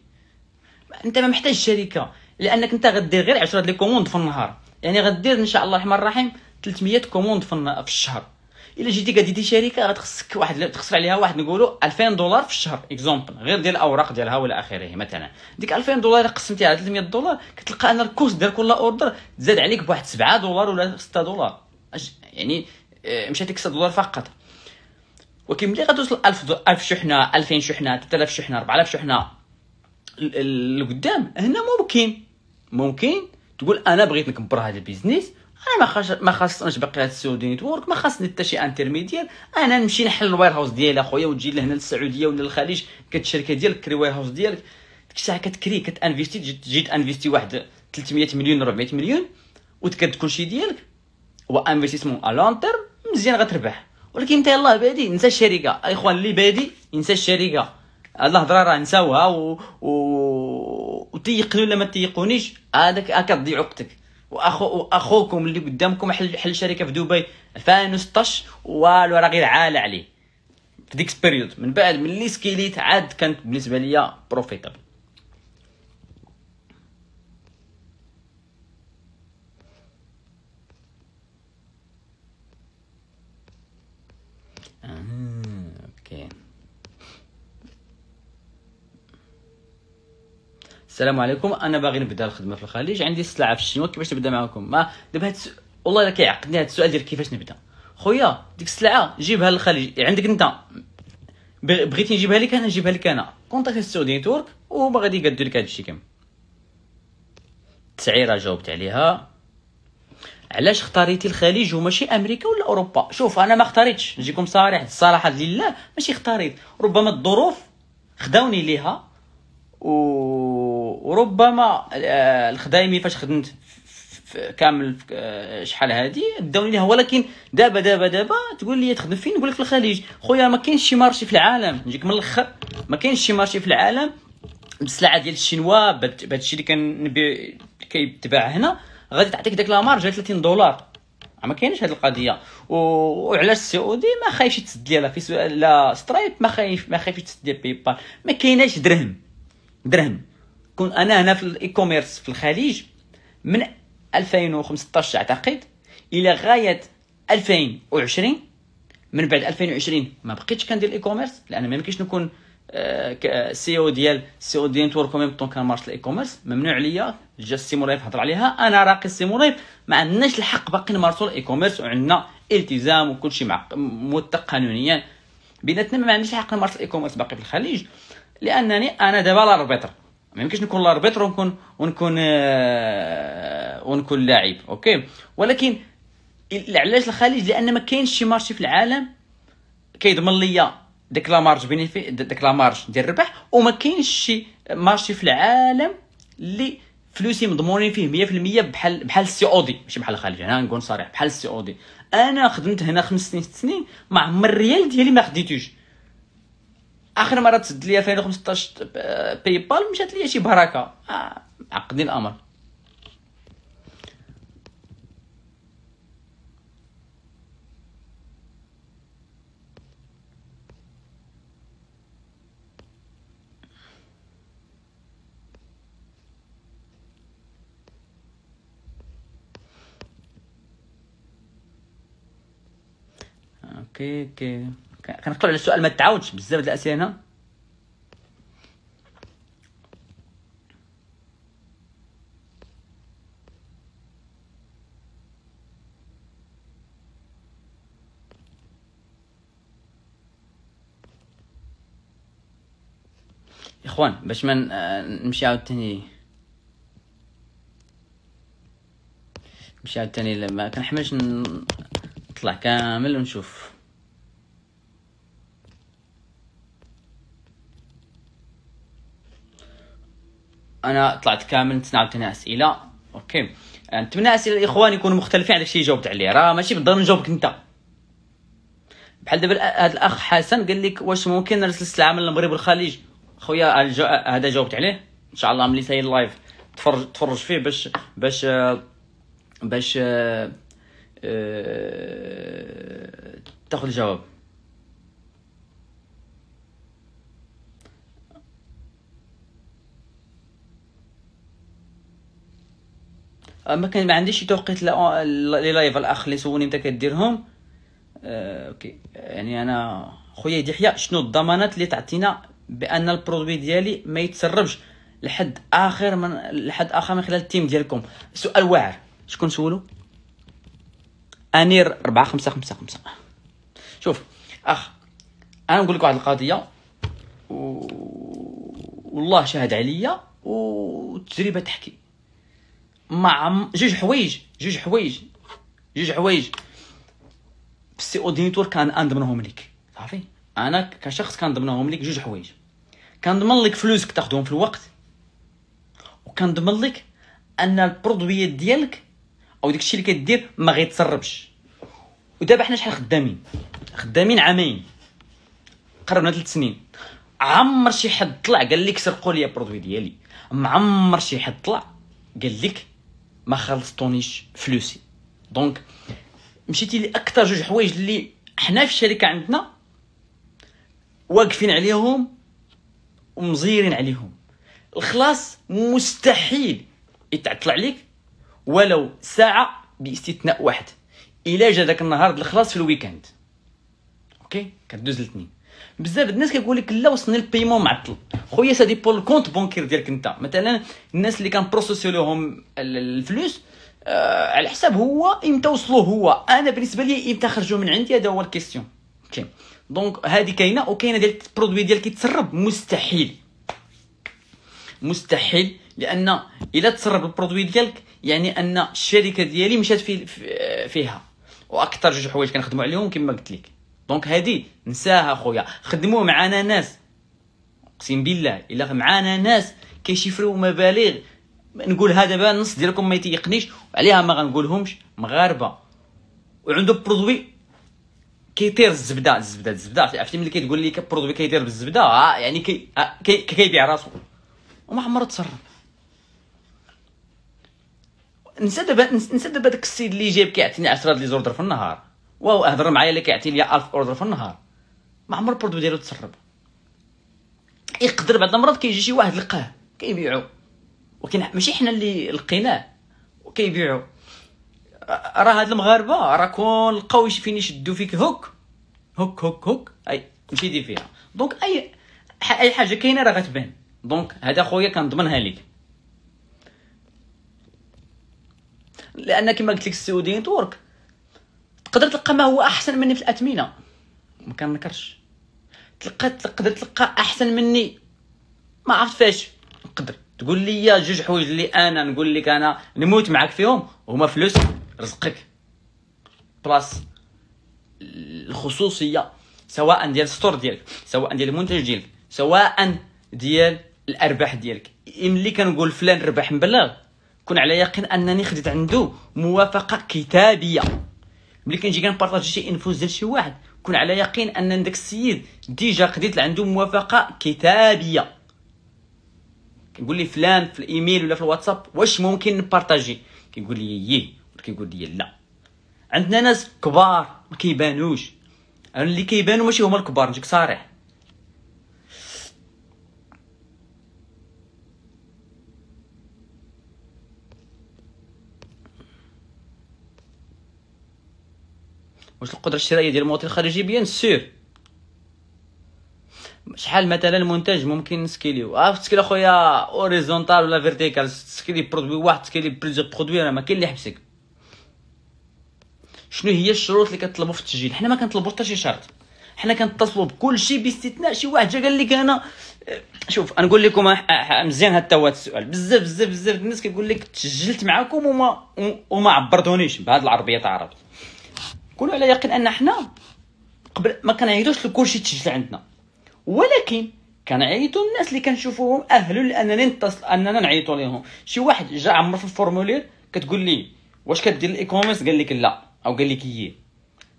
انت ما محتاج شركه لانك انت غدير غير 10 لي كوموند في النهار يعني غدير ان شاء الله الرحمن الرحيم 300 كوموند في الشهر الا جيتي كديتي شركه غتخصك واحد تخسر عليها واحد نقولوا 2000 دولار في الشهر اكزومبل غير ديال الاوراق ديالها والى اخره مثلا ديك 2000 دولار قسمتيها قسمتي على 300 دولار كتلقى ان الكوست ديال كل اوردر تزاد عليك بواحد 7 دولار ولا 6 دولار يعني مشات لك 6 دولار فقط ولكن ملي غتوصل 1000 1000 شحنه 2000 شحنه 3000 شحنه 4000 شحنه لقدام هنا ممكن ممكن تقول انا بغيت نكبر هذا البيزنيس انا ما خاص ما خاصنيش باقي هاد السعودي نتورك ما خاصني حتى شي انترميديال انا نمشي نحل الوير هاوس ديالي اخويا وتجي لهنا للسعوديه ولا للخليج كتشركه ديالك كري وير هاوس ديالك ديك الساعه كتكري كتانفيستي تجي تانفيستي واحد 300 مليون 400 مليون وتكد كلشي ديالك وانفيستيسمون ا لون تيرم مزيان غتربح ولكن انت يلاه بادي نسى الشركه اخوان اللي بادي انسى الشركه هاد الهضره راه نساوها و, و... وتيقنوا ولا ما تيقونيش هذاك كتضيع وقتك واخو واخوكم اللي قدامكم حل حل شركه في دبي 2016 والو راه غير عالى عليه في ديك سبيريود من بعد ملي سكيليت عاد كانت بالنسبه ليا بروفيتابل السلام عليكم انا باغي نبدا الخدمه في الخليج عندي السلعه في الشنوا كيفاش نبدا معاكم ما دابا هتس... والله الا كيعقدني هذا السؤال ديال كيفاش نبدا خويا ديك السلعه جيبها للخليج عندك انت بغيتي نجيبها لك انا نجيبها لك انا كونتاكت السعودي تورك وهما غادي يقادوا لك هادشي كامل التسعيره جاوبت عليها علاش اختاريتي الخليج وماشي امريكا ولا اوروبا شوف انا ما اختاريتش نجيكم صريح الصراحه لله ماشي اختاريت ربما الظروف خداوني ليها و وربما آه، الخدايمي فاش خدمت كامل آه، شحال هادي داوني ليها ولكن دابا دابا دابا تقول لي تخدم فين نقول لك في الخليج خويا ما كاينش شي مارشي في العالم نجيك من الاخر ما كاينش شي مارشي في العالم بالسلعه ديال الشينوا بهذا الشيء اللي كان كيتباع هنا غادي تعطيك داك لا مارج 30 دولار ما كاينش هذه القضيه وعلاش السي او دي ما خايفش تسد ليها لا في لا سترايب ما خايف ما خايفش تسد ليها باي بال ما كايناش درهم درهم كون انا هنا في الاي كوميرس في الخليج من 2015 اعتقد الى غايه 2020 من بعد 2020 ما بقيتش كندير الاي كوميرس لان ما يمكنش نكون آه، سي او ديال سي او ديال نتورك ميم طون كنمارس الاي كوميرس ممنوع عليا جا السي مريف هضر عليها انا راقي السي مريف ما عندناش الحق باقي نمارسو الاي كوميرس وعندنا التزام وكل شيء موثق قانونيا بيناتنا ما عندناش الحق نمارس الاي كوميرس باقي في الخليج لانني انا دابا لا ربيتر ما يمكنش نكون لاربيتر ونكون ونكون آه ونكون لاعب اوكي ولكن علاش الخليج لان ما كاينش شي مارشي في العالم كيضمن ليا ديك لا مارج بينيفي ديك لا مارج ديال الربح وما كاينش شي مارشي في العالم اللي فلوسي مضمونين فيه 100% بحال بحال السي او دي ماشي بحال الخليج انا نكون صريح بحال السي او دي انا خدمت هنا خمس سنين ست سنين ما عمر الريال ديالي ما خديتوش اخر مره تسد لي 2015 باي بال مشات لي شي بركه آه معقدين الامر اوكي اوكي كنقلب على السؤال ما تعاودش بزاف ديال الاسئله اخوان باش ما نمشي عاوتاني نمشي عاوتاني ما كنحملش نطلع كامل ونشوف انا طلعت كامل تناولت هنا اسئله اوكي نتمنى اسئله الاخوان يكونوا مختلفين على الشيء جاوبت عليه راه ماشي بالضروره نجاوبك انت بحال دابا هذا الاخ حسن قال لك واش ممكن نرسل السلعه من المغرب والخليج خويا هذا جاوبت عليه ان شاء الله ملي ساير اللايف تفرج تفرج فيه باش باش باش آه، آه، تاخذ الجواب أه، ما كان ما عنديش توقيت لي لايف الاخ اللي سولني متى كديرهم أه، اوكي يعني انا خويا يحيى شنو الضمانات اللي تعطينا بان البرودوي ديالي ما يتسربش لحد اخر من لحد اخر من خلال التيم ديالكم سؤال واعر شكون سولو انير 4 5 5 5 شوف اخ انا نقول لك واحد القضيه و... والله شاهد عليا والتجربه تحكي مع جوج حوايج جوج حوايج جوج حوايج السي اودينيتور كان نضمنهم لك صافي انا كشخص كنضمنهم لك جوج حوايج كنضمن لك فلوسك تاخذهم في الوقت وكنضمن لك ان البرودوي ديالك او داكشي اللي كدير ما غيتسربش ودابا حنا شحال خدامين خدامين عامين قربنا ثلاث سنين عمر شي حد طلع قال لك سرقوا لي البرودوي ديالي معمر شي حد طلع قال لك ما خلصتونيش فلوسي دونك مشيتي لاكثر جوج حوايج اللي حنا في الشركه عندنا واقفين عليهم ومزيرين عليهم الخلاص مستحيل يتعطل عليك ولو ساعه باستثناء واحد الا جا داك النهار الخلاص في الويكاند اوكي كدوز الاثنين بزاف الناس كيقول لك لا وصلني البيمون معطل خويا سا ديبون الكونت بونكير ديالك انت مثلا الناس اللي كان بروسيسي لهم الفلوس آه على حساب هو امتى وصلوه هو انا بالنسبه لي امتى خرجوا من عندي هذا هو الكيستيون اوكي دونك هذه كاينه وكاينه ديال البرودوي ديالك يتسرب مستحيل مستحيل لان الا تسرب البرودوي ديالك يعني ان الشركه ديالي مشات في فيها واكثر جوج حوايج كنخدموا عليهم كما قلت لك دونك هادي نساها خويا خدموا معانا ناس اقسم بالله الا معانا ناس كيشفروا مبالغ نقول هذا بقى النص ديالكم ما يتيقنيش عليها ما غنقولهمش مغاربه وعنده برودوي كيطير الزبده الزبده الزبده عرفتي ملي كتقول لي برودوي كيطير بالزبده آه، يعني كي آه، كيبيع كي راسو وما عمره تصرف نسى دابا نسى دابا داك السيد اللي جاب كيعطيني 10 ديال زوردر في النهار واو اهضر معايا اللي كيعطي لي 1000 اوردر في النهار ما عمر البرودوي ديالو تسرب يقدر بعض المرات كيجي شي واحد لقاه كيبيعو ولكن ماشي حنا اللي لقيناه وكيبيعو راه هاد المغاربه راه كون لقاو فين يشدو فيك هوك هوك هوك هوك اي مشيتي فيها دونك اي اي حاجه كاينه راه غتبان دونك هذا خويا كنضمنها لك لان كما قلت لك السعوديين تورك تقدر تلقى ما هو احسن مني في الاثمنه ما كنكرش تلقى تقدر تلقى احسن مني ما عرفت فاش نقدر تقول لي جوج حوايج اللي انا نقول لك انا نموت معك فيهم هما فلوس رزقك بلاس الخصوصيه سواء ديال السطور ديالك سواء ديال المنتج ديالك سواء ديال الارباح ديالك ملي كنقول فلان ربح مبلغ كن على يقين انني خديت عنده موافقه كتابيه ملي كنجي كنبارطاجي شي انفوز ديال شي واحد كون على يقين ان داك السيد ديجا قديت عنده موافقه كتابيه كنقول لي فلان في الايميل ولا في الواتساب واش ممكن نبارطاجي كيقول لي ييه كيقول لي لا عندنا ناس كبار ما كيبانوش اللي كيبانو ماشي هما الكبار نجيك صريح واش القدره الشرائيه ديال المواطن الخارجي بيان سور شحال مثلا منتج ممكن نسكيليو عارف تسكيل اخويا اوريزونتال ولا فيرتيكال تسكيلي برودوي واحد تسكيلي بلوزيغ برودوي راه ما كاين اللي يحبسك شنو هي الشروط اللي كتطلبوا في التسجيل حنا ما كنطلبوا حتى شي شرط حنا كنتصلوا بكل شيء باستثناء شي واحد جا قال لك انا شوف نقول لكم مزيان هذا هو السؤال بزاف بزاف بزاف الناس كيقول لك تسجلت معاكم وما وما عبرتونيش بهذه العربيه تاع عربي كونوا على يقين ان حنا قبل ما كنعيطوش لكلشي تسجل عندنا ولكن كنعيطوا الناس اللي كنشوفوهم اهل لانني نتصل اننا نعيطوا ليهم شي واحد جا عمر في الفورمولير كتقول لي واش كدير الايكوميرس قال لك لا او قال لك يي إيه.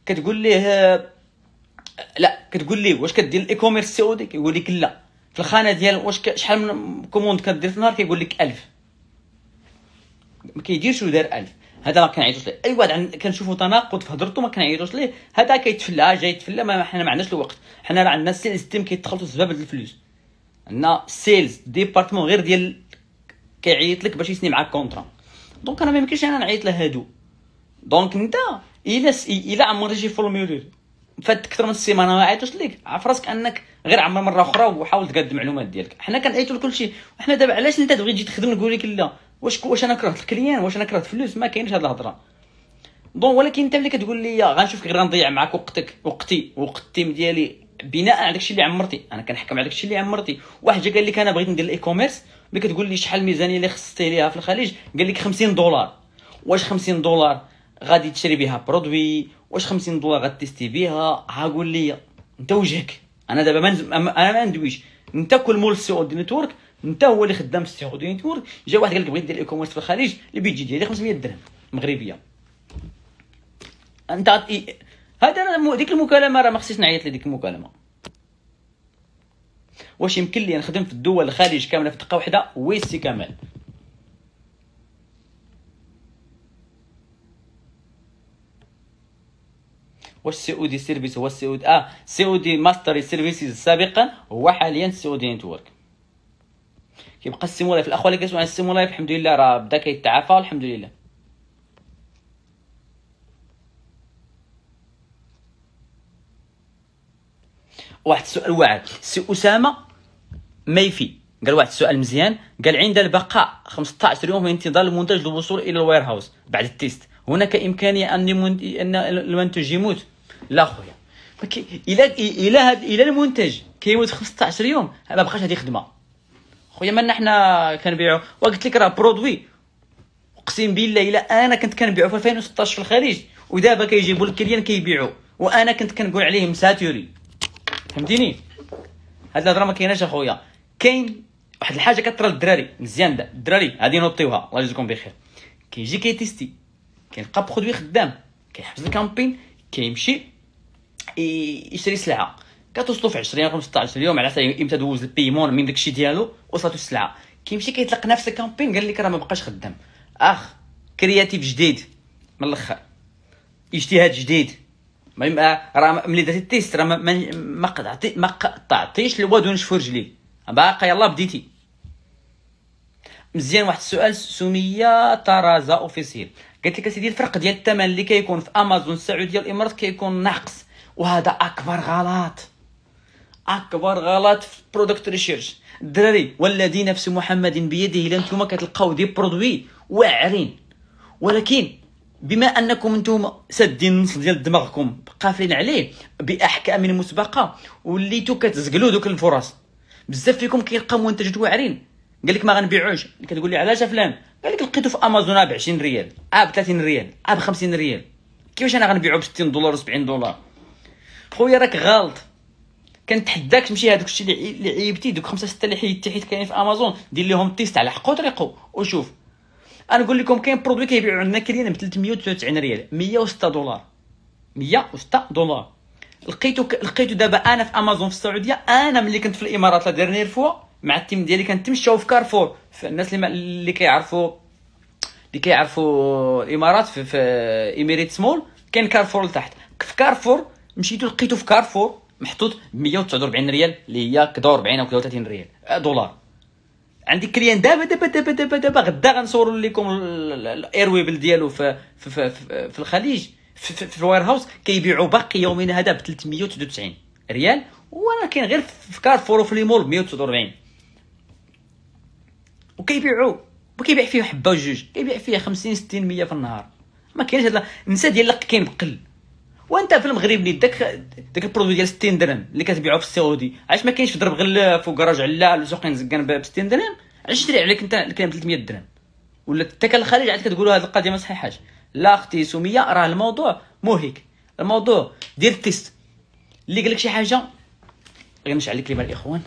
كتقول ليه لا كتقول ليه واش كدير الايكوميرس السعودي كيقول لك لا في الخانه ديال واش شحال من كوموند كدير في النهار كيقول لك 1000 ما كيديرش ودار 1000 هذا ما كنعيطوش ليه اي واحد كنشوفو تناقض في هضرته ما كنعيطوش ليه هذا كيتفلى جاي يتفلى ما حنا ما عندناش الوقت حنا راه عندنا السيلز تيم كيتدخلوا بسبب الفلوس عندنا سيلز ديبارتمون غير ديال كيعيط لك باش يسني معاك كونترا دونك انا ما يمكنش انا نعيط لهادو دونك انت الا س... الا عمرتي شي فورمولير فات اكثر من سيمانه ما عيطوش ليك عرف راسك انك غير عمر مره اخرى وحاول تقاد المعلومات ديالك حنا كنعيطوا لكل شيء وحنا دابا علاش انت تبغي تجي تخدم نقول لك لا واش واش انا كرهت الكليان واش انا كرهت الفلوس ما كاينش هاد الهضره دونك ولكن انت ملي كتقول لي آه، غنشوفك غير نضيع معاك وقتك وقتي وقت التيم ديالي بناء على داكشي اللي عمرتي انا كنحكم على داكشي اللي عمرتي واحد جا قال لك انا بغيت ندير الاي كوميرس ملي كتقول لي شحال الميزانيه اللي خصتي ليها في الخليج قال لك 50 دولار واش 50 دولار غادي تشري بها برودوي واش 50 دولار غتيستي بها ها قول لي انت وجهك انا دابا ما انا ما ندويش انت كل مول سي او دي نتورك انت هو اللي خدام في السيغ دو نيتورك جا واحد قال لك بغيت دير الاي كوميرس في الخليج البيجي ديالي 500 درهم مغربيه انت إيه. هذا ديك المكالمه راه ما خصنيش نعيط لديك المكالمه واش يمكن لي نخدم في الدول الخليج كامله في دقه واحده وي سي كمال واش سي او دي سيرفيس هو السي او دي اه سي او دي ماستر سيرفيسز سابقا هو حاليا سي او دي نتورك كيبقى السيمو لايف الاخوه اللي كيسمعوا السيمو لايف الحمد لله راه بدا كيتعافى الحمد لله واحد السؤال واعر سي اسامه ميفي قال واحد السؤال مزيان قال عند البقاء 15 يوم من انتظار المنتج للوصول الى الوير هاوس بعد التيست هناك امكانيه ان ان المنتج يموت لا خويا الى الى الى المنتج كيموت 15 يوم ما بقاش هذه خدمه خويا مالنا حنا كنبيعو وقلت لك راه برودوي اقسم بالله الا انا كنت كنبيعو في 2016 في الخارج ودابا كيجيبو الكليان كيبيعو وانا كنت كنقول عليهم ساتوري فهمتيني هاد الهضره ما كايناش اخويا كاين واحد الحاجه كترى للدراري مزيان الدراري غادي نوطيوها الله يجزيكم بخير كيجي كيتيستي كيلقى برودوي خدام كيحبس الكامبين كيمشي يشري سلعه كتوصلو في 20 او 15 يوم على حتى امتى دوز البيمون من داكشي ديالو وصلتو السلعه كيمشي كيطلق نفس الكامبين قال لك راه ما بقاش خدام اخ كرياتيف جديد من الاخر اجتهاد جديد آه، راه ملي درتي التيست راه ما قطعتي ما قطعتيش الواد ونشفو رجلي باقا يلا بديتي مزيان واحد السؤال سميه طرازه اوفيسيل قالت لك اسيدي الفرق ديال الثمن اللي كيكون في امازون السعوديه والامارات كيكون ناقص وهذا اكبر غلط اكبر غلط في برودكت ريسيرش الدراري والذي نفس محمد بيده الا نتوما كتلقاو دي برودوي واعرين ولكن بما انكم انتم سادين النص ديال دماغكم قافلين عليه باحكام مسبقه وليتو كتزقلو دوك الفرص بزاف فيكم كيلقى منتجات واعرين قال لك ما غنبيعوش كتقول لي علاش فلان قال لك لقيتو في امازون ب 20 ريال ا آه، ب 30 ريال ا آه، ب 50 ريال كيفاش انا غنبيعو ب 60 دولار و 70 دولار خويا راك غلط كنتحداك تمشي هذوك الشيء اللي عيبتي دوك خمسه سته اللي حيدتي حيت كاين في امازون دير لهم تيست على حقو طريقو وشوف انا نقول لكم كاين برودوي كيبيعوا عندنا كلينا ب 399 ريال 106 دولار 106 دولار لقيتو لقيتو دابا انا في امازون في السعوديه انا ملي كنت في الامارات لا ديرنيير فوا مع التيم ديالي كنتمشاو في كارفور الناس اللي ما اللي كيعرفوا اللي كيعرفوا الامارات في, في اميريت سمول كاين كارفور لتحت في كارفور مشيتو لقيتو في كارفور محطوط ب 149 ريال اللي هي كدا 40 او كدا 30 ريال آه، دولار عندي كريان دابا دابا دابا دابا دابا غدا غنصور لكم الايرويبل ديالو في في, في, في, في الخليج في, في, في الواير هاوس كيبيعوا باقي يومنا هذا ب 399 ريال وانا كاين غير في كارفور وفي ليمول ب 149 وكيبيعوا وكيبيع فيه حبه وجوج كيبيع فيه 50 60 100 في النهار ما كاينش هذا النساء ديال كاين بقل وانت في المغرب اللي داك داك البرودوي ديال 60 درهم اللي كتبيعو في السعودي علاش ما كاينش في درب غلاف وكراج علا وسوقين زكان ب 60 درهم علاش تشري عليك انت كان 300 درهم ولا حتى الخليج عاد كتقولوا هذه القضيه ما صحيحاش لا اختي سميه راه الموضوع مهيك الموضوع دير التيست اللي قال لك شي حاجه غير نشعل الكلمه الاخوان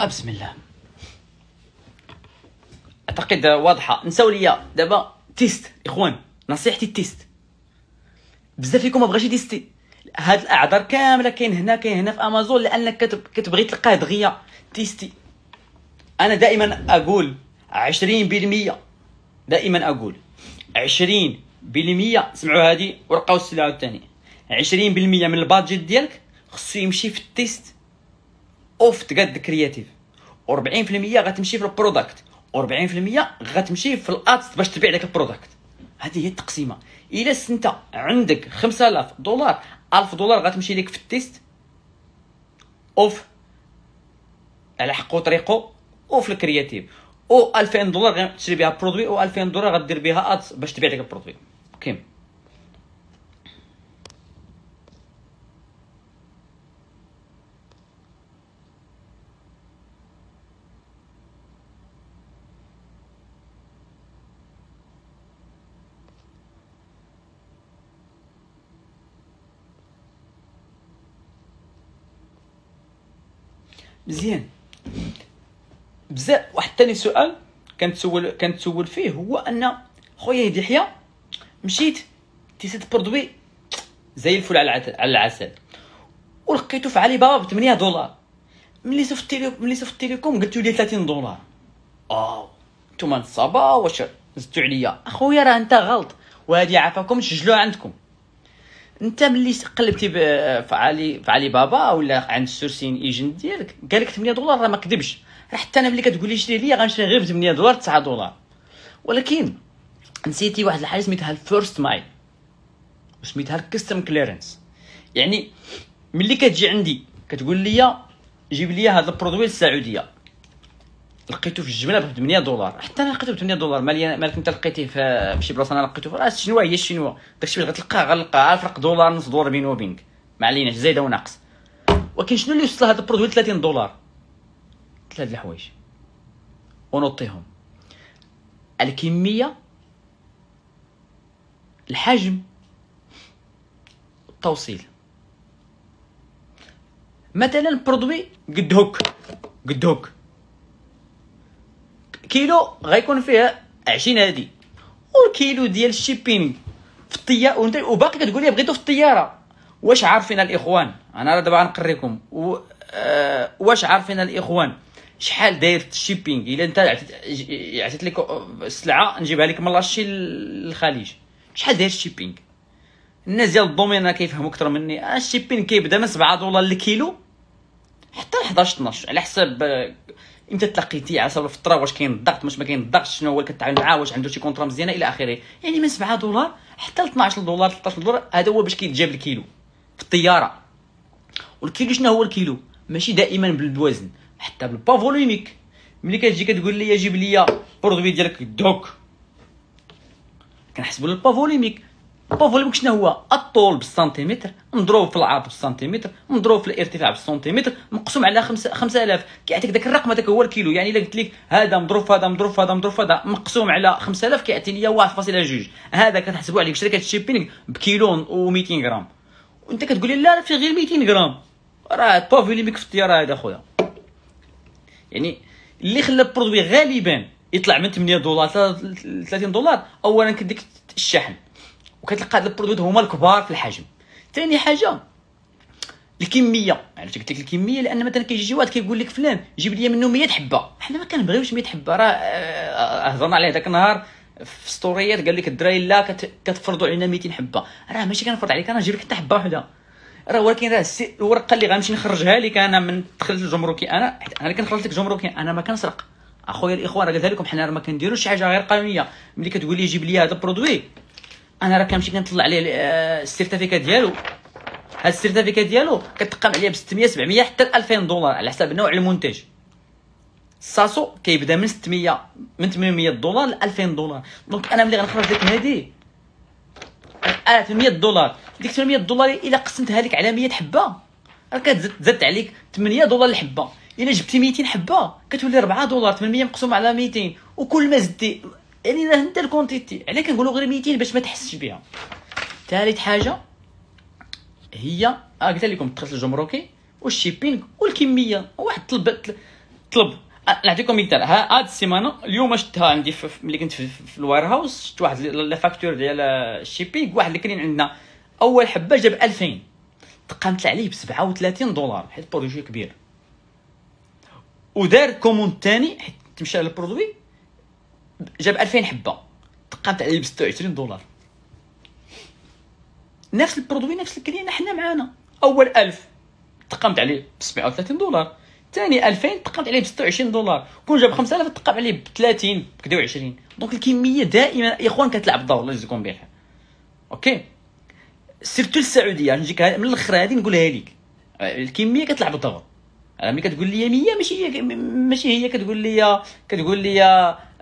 آه بسم الله اعتقد واضحه نساو ليا دابا تيست اخوان نصيحتي التيست بزاف فيكم ما بغاش يتيستي هاد الاعذار كامله كاين هنا كاين هنا في امازون لانك كتبغي تلقاه دغيا تيستي انا دائما اقول 20% دائما اقول 20% سمعوا هادي ورقاو السلعه الثاني 20% من البادجيت ديالك خصو يمشي في التيست اوف تقاد كرياتيف و40% غتمشي في البروداكت و40% غتمشي في الادس باش تبيع داك البروداكت هذه هي التقسيمه الا انت عندك 5000 دولار 1000 دولار غتمشي لك في التيست اوف على حقو طريقو اوف الكرياتيف او 2000 دولار غتشري بها برودوي و 2000 دولار غدير بها ادس باش تبيع داك البرودوي مزيان بزاف واحد ثاني سؤال كنتسول كنتسول فيه هو ان خويا يحيى مشيت تيسيت برودوي زي الفل على العسل ولقيته في علي بابا ب 8 دولار ملي شفت التليكوم ملي شفت التليكوم قلت لي 30 دولار اه نتوما نصابا واش زدتو عليا اخويا راه انت غلط وهادي عافاكم سجلوها عندكم انت ملي قلبتي في علي بابا ولا عند السورسين ايجنت ديالك قال لك 8 دولار راه ما كذبش حتى انا ملي كتقول لي شري ليا غنشري غير ب 8 دولار 9 دولار ولكن نسيتي واحد الحاجه سميتها الفيرست مايل وسميتها الكستم كليرنس يعني ملي كتجي عندي كتقول لي جيب لي هذا البرودوي السعوديه لقيته في الجبنه ب 8 دولار حتى انا لقيته ب 8 دولار مالي مالك انت لقيتيه في شي بلاصه انا لقيته في شنو هي شنو داكشي اللي غتلقاه غنلقاه فرق دولار نص دولار بينه وبينك ما عليناش زايده وناقص ولكن شنو اللي وصل هذا البرودوي 30 دولار ثلاث الحوايج ونطيهم الكميه الحجم التوصيل مثلا برودوي قد هوك قد هوك كيلو غيكون فيها 20 هادي والكيلو ديال الشيبيني في الطياره وانت وباقي كتقول لي بغيتو في الطياره واش عارفين الاخوان انا راه دابا غنقريكم و... آه... واش عارفين الاخوان شحال داير الشيبينغ الا انت عطيت لك السلعه نجيبها لك من لاشي للخليج شحال داير الشيبينغ الناس ديال الدومين كيفهموا اكثر مني آه، الشيبينغ كيبدا من 7 دولار للكيلو حتى 11 12 على حساب آه، امتى تلقيتي على حسب الفتره واش كاين الضغط واش ما كاين الضغط شنو هو اللي كتعامل معاه واش عنده شي كونترا مزيانه الى اخره يعني من 7 دولار حتى ل 12 دولار 13 دولار هذا هو باش كيتجاب الكيلو في الطياره والكيلو شنو هو الكيلو ماشي دائما بالوزن حتى بالبا فوليميك ملي كتجي كتقول لي جيب لي برودوي ديالك دوك كنحسبوا البا فوليميك البوفوليوم شنو هو الطول بالسنتيمتر مضروب في العرض بالسنتيمتر مضروب في الارتفاع بالسنتيمتر مقسوم على 5000 كيعطيك داك الرقم هذاك هو الكيلو يعني الا قلت لك هذا مضروب في هذا مضروب في هذا مضروب في هذا مقسوم على 5000 كيعطي 1.2 هذا كتحسبوا عليه شركه الشيبينغ بكيلو و200 غرام وانت كتقول لي لا في غير 200 غرام راه بوفوليميك في الطياره هذا خويا يعني اللي خلى البرودوي غالبا يطلع من 8 دولار 30 دولار اولا كديك الشحن وكتلقى هاد البرودويت هما الكبار في الحجم ثاني حاجه الكميه علاش يعني قلت لك الكميه لان مثلا كيجي شي واحد كيقول لك فلان جيب لي منه 100 حبه حنا ما كنبغيوش 100 حبه راه آه، هضرنا عليه ذاك النهار في ستوريات قال لك الدراري لا كت... كتفرضوا علينا 200 حبه راه ماشي كنفرض عليك انا نجيب لك حتى حبه وحده راه ولكن راه الورقه اللي غنمشي نخرجها لك انا من دخلت الجمركي انا حتى انا اللي كنخرج لك الجمركي انا ما كنسرق اخويا الاخوان قلت لكم حنا ما كنديروش شي حاجه غير قانونيه ملي كتقول لي جيب لي هذا البرودوي انا راه كنمشي كنطلع عليه آه، السيرتيفيكا ديالو هاد السيرتيفيكا ديالو كتقام عليه ب 600 700 حتى 2000 دولار على حسب نوع المنتج الساسو كيبدا من 600 من 800 دولار ل 2000 دولار دونك انا ملي غنخرج ديك هادي 1100 دولار ديك 800 دولار الا قسمتها لك على 100 حبه راه كتزاد عليك 8 دولار الحبه الا جبتي 200 حبه كتولي 4 دولار 800 مقسوم على 200 وكل ما زدتي يعني راه انت الكونتيتي علاه كنقولوا غير 200 باش ما تحسش بها ثالث حاجه هي اه قلت لكم التخصص الجمركي والشيبينغ والكميه واحد طلب طلب آه، نعطيكم مثال ها هاد السيمانه اليوم شتها عندي ملي كنت في, في الوير هاوس شت واحد لا فاكتور ديال الشيبينغ واحد كاين عندنا اول حبه جاب 2000 تقامت عليه ب 37 دولار حيت بروجي كبير ودار كوموند ثاني حيت تمشى على البرودوي جاب 2000 حبه تقامت عليه ب 26 دولار نفس البرودوي نفس الكليان حنا معانا اول 1000 تقامت عليه ب 37 دولار ثاني 2000 تقامت عليه ب 26 دولار كون جاب 5000 تقام عليه ب 30 ب 20 دونك الكميه دائما يا اخوان كتلعب دور الله يجزيكم بخير اوكي سيرتو السعوديه نجيك من الاخر هذه نقولها لك الكميه كتلعب دور ملي كتقول لي 100 ماشي هي ماشي هي كتقول لي كتقول لي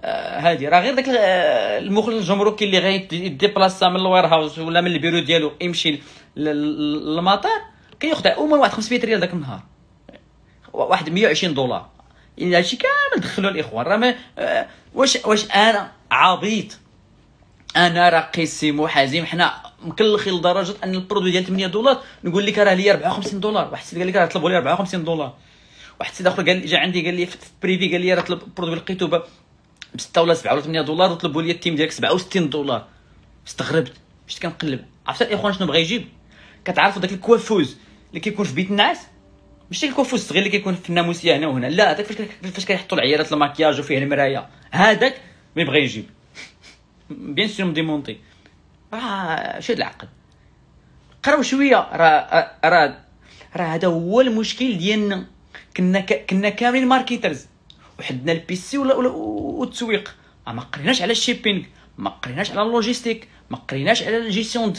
آه، هادي راه غير داك آه، المخرج الجمركي اللي بلاصه من الوير هاوس ولا من البيرو ديالو يمشي للمطار كياخذ عموما أمم واحد 500 ريال داك النهار واحد 120 دولار يعني هادشي كامل دخلوا الاخوان راه ما آه، واش واش انا عبيط انا راقي وحزيم حنا مكلخين لدرجه ان البرودوي ديال 8 دولار نقول لك راه ليا 54 دولار واحد السيد قال لك راه طلبوا لي 54 دولار واحد السيد اخر قال جا عندي قال لي في بريفي قال لي راه طلب برودوي لقيته ب 6 ولا 7 ولا 8 دولار وطلبوا لي التيم ديالك 67 دولار استغربت مشيت كنقلب عرفت الاخوان شنو بغا يجيب كتعرفوا داك الكوافوز اللي كيكون في بيت الناس ماشي الكوافوز الصغير اللي كيكون في الناموسيه هنا وهنا لا هذاك فاش كيحطوا العيارات الماكياج وفيه المرايه هذاك ما بغا يجيب بيان سور مديمونتي راه شد العقل قراو شويه راه راه راه هذا هو المشكل ديالنا كنا كنا كاملين ماركيترز وحدنا البيسي ولا ولا والتسويق آه، ما قريناش على الشيبينغ ما قريناش على اللوجيستيك ما قريناش على الجيسيون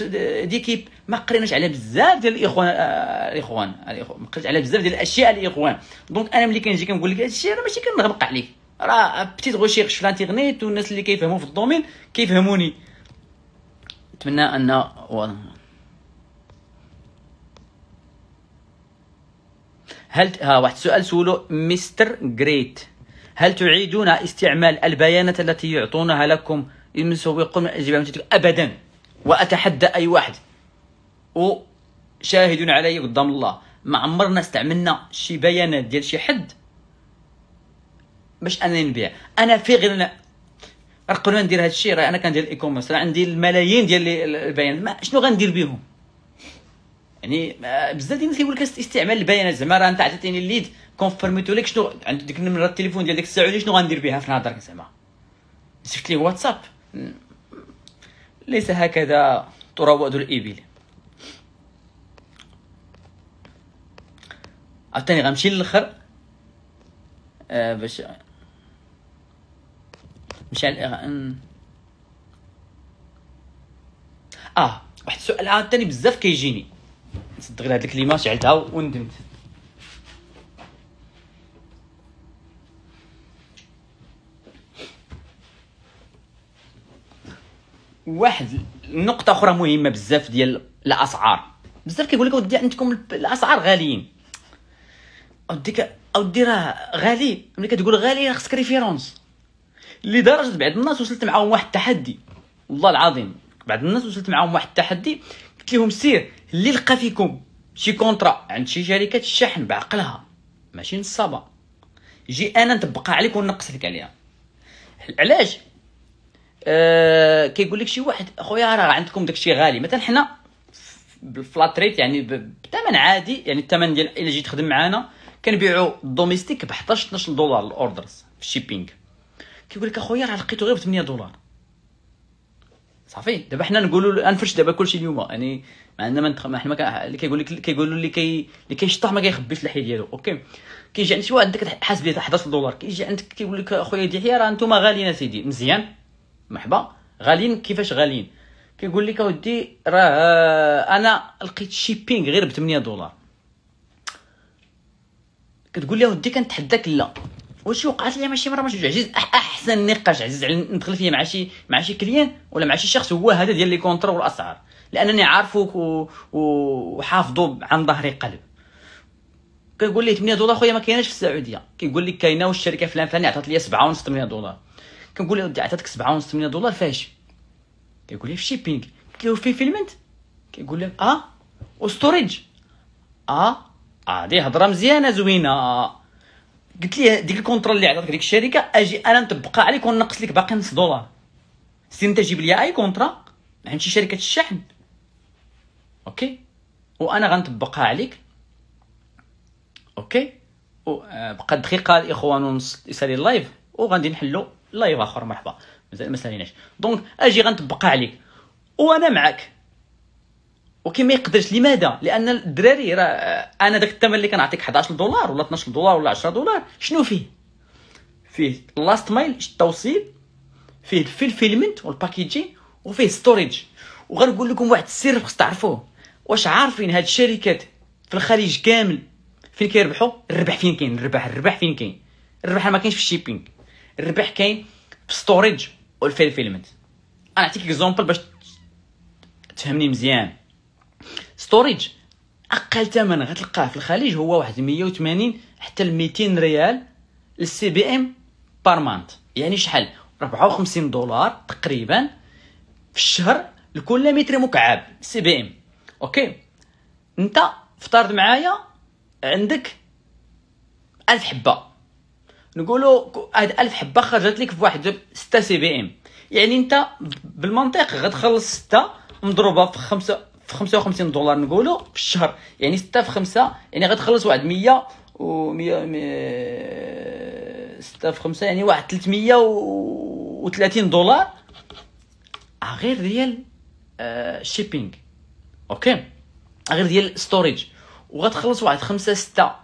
ديكيب ما قريناش على بزاف ديال الاخوان آه، الاخوان ما قريتش على بزاف ديال الاشياء الاخوان دونك انا ملي كنجي كنقول لك هذا الشيء انا ماشي كنغبق عليك راه بتيت غوشيغش في الانترنيت والناس اللي كيفهموا في الدومين كيفهموني نتمنى ان و... هل ها واحد السؤال سولو مستر جريت هل تعيدون استعمال البيانات التي يعطونها لكم المسوقون من اجل ابدا واتحدى اي واحد وشاهد علي قدام الله ما عمرنا استعملنا شي بيانات ديال شي حد باش انا نبيع انا في غير انا قبل ما ندير هذا الشيء راه انا كندير الاي كوميرس راه عندي الملايين ديال البيانات شنو غندير بهم يعني آه، بزاف ديال الناس كيقول لك استعمال البيانات زعما راه انت عطيتيني الليد كونفيرميتو لك شنو عندك ديك النمره التليفون ديال ديك السعودي شنو غندير بها في نهضرك زعما شفت ليه واتساب ليس هكذا تروض الابل عاوتاني غنمشي للاخر آه، باش مش على اه واحد السؤال عاوتاني بزاف كيجيني صدق هاد الكلمه شعلتها وندمت واحد نقطه اخرى مهمه بزاف ديال الاسعار بزاف كيقول لك اودي عندكم الاسعار غاليين اوديك اودي راه غالي ملي كتقول غالي خصك ريفيرونس لدرجه بعض الناس وصلت معاهم واحد التحدي والله العظيم بعض الناس وصلت معاهم واحد التحدي قلت لهم سير اللي لقى فيكم شي كونطرا عند شي شركه الشحن بعقلها ماشي نصابه جي انا نطبقها عليك ونقص لك عليها علاش أه كيقول لك شي واحد خويا راه عندكم داكشي غالي مثلا حنا بالفلات ريت يعني بثمن عادي يعني الثمن ديال الا جيت تخدم معانا كنبيعوا الدوميستيك ب 11 12 دولار الاوردرز في الشيبينغ كيقول لك اخويا راه لقيتو غير ب 8 دولار صافي دابا حنا نقولوا انفرش دابا كلشي اليوم يعني ما عندنا ما حنا اللي كيقول لك كيقولوا اللي كي اللي كيشطح ما كيخبيش الحي ديالو اوكي كيجي عند شي واحد داك حاسب به 11 دولار كيجي عندك كيقول لك اخويا ديحيا راه نتوما غاليين اسيدي مزيان مرحبا غاليين كيفاش غاليين كيقول لك اودي راه آه، انا لقيت شيبينغ غير ب 8 دولار كتقول لي اودي كنتحداك لا واش وقعت لي ماشي مره ماشي عزيز احسن نقاش عزيز ندخل فيه مع شي مع شي كليان ولا مع شي شخص هو هذا ديال لي كونتر والاسعار لانني عارفك و... وحافظه عن ظهر قلب كيقول لي 8 دولار خويا ما كايناش في السعوديه كيقول لي كاينه والشركه فلان فلان عطات لي 7 ونص 8 دولار كنقول له ودي عطاتك 7 ونص 8 دولار فاش كيقول لي في شيبينغ قلت له في فيلمنت كيقول لك اه وستوريج اه هذه آه هضره مزيانه زوينه قلت لي ديك الكونترا اللي عطاتك ديك الشركه اجي انا نطبقها عليك وننقص لك باقي نص دولار سي انت جيب لي اي كونترا عند شي شركه الشحن اوكي وانا غنطبقها عليك اوكي آه، بقى دقيقه الاخوان ونص يسالي اللايف وغادي نحلو لايف اخر مرحبا مازال ما ساليناش دونك اجي غنطبقها عليك وانا معاك وكي ما يقدرش لماذا لان الدراري راه انا داك الثمن اللي كنعطيك 11 دولار ولا 12 دولار ولا 10 دولار شنو فيه فيه لاست مايل التوصيل فيه الفيلمنت والباكيجي وفيه ستوريج وغنقول لكم واحد السر خص تعرفوه واش عارفين هاد الشركات في الخليج كامل فين كيربحوا الربح فين كاين الربح الربح فين كاين الربح ما كاينش في الشيبينغ الربح كاين في ستوريج والفيلمنت انا نعطيك اكزومبل باش تفهمني مزيان ستوريج اقل ثمن غتلقاه في الخليج هو واحد 180 حتى ل 200 ريال للسي بي ام بار مانت يعني شحال 54 دولار تقريبا في الشهر لكل متر مكعب سي بي ام اوكي انت افترض معايا عندك ألف حبه نقولوا هاد ألف حبه خرجت لك في واحد 6 سي بي ام يعني انت بالمنطق غتخلص 6 مضروبه في 5 يعني في 55 دولار نقولوا في الشهر يعني 6 في 5 يعني غتخلص واحد 100 و 100 6 في 5 يعني واحد 330 دولار آه، غير ديال آه شيبينغ اوكي آه، غير ديال ستوريج وغتخلص واحد 5 6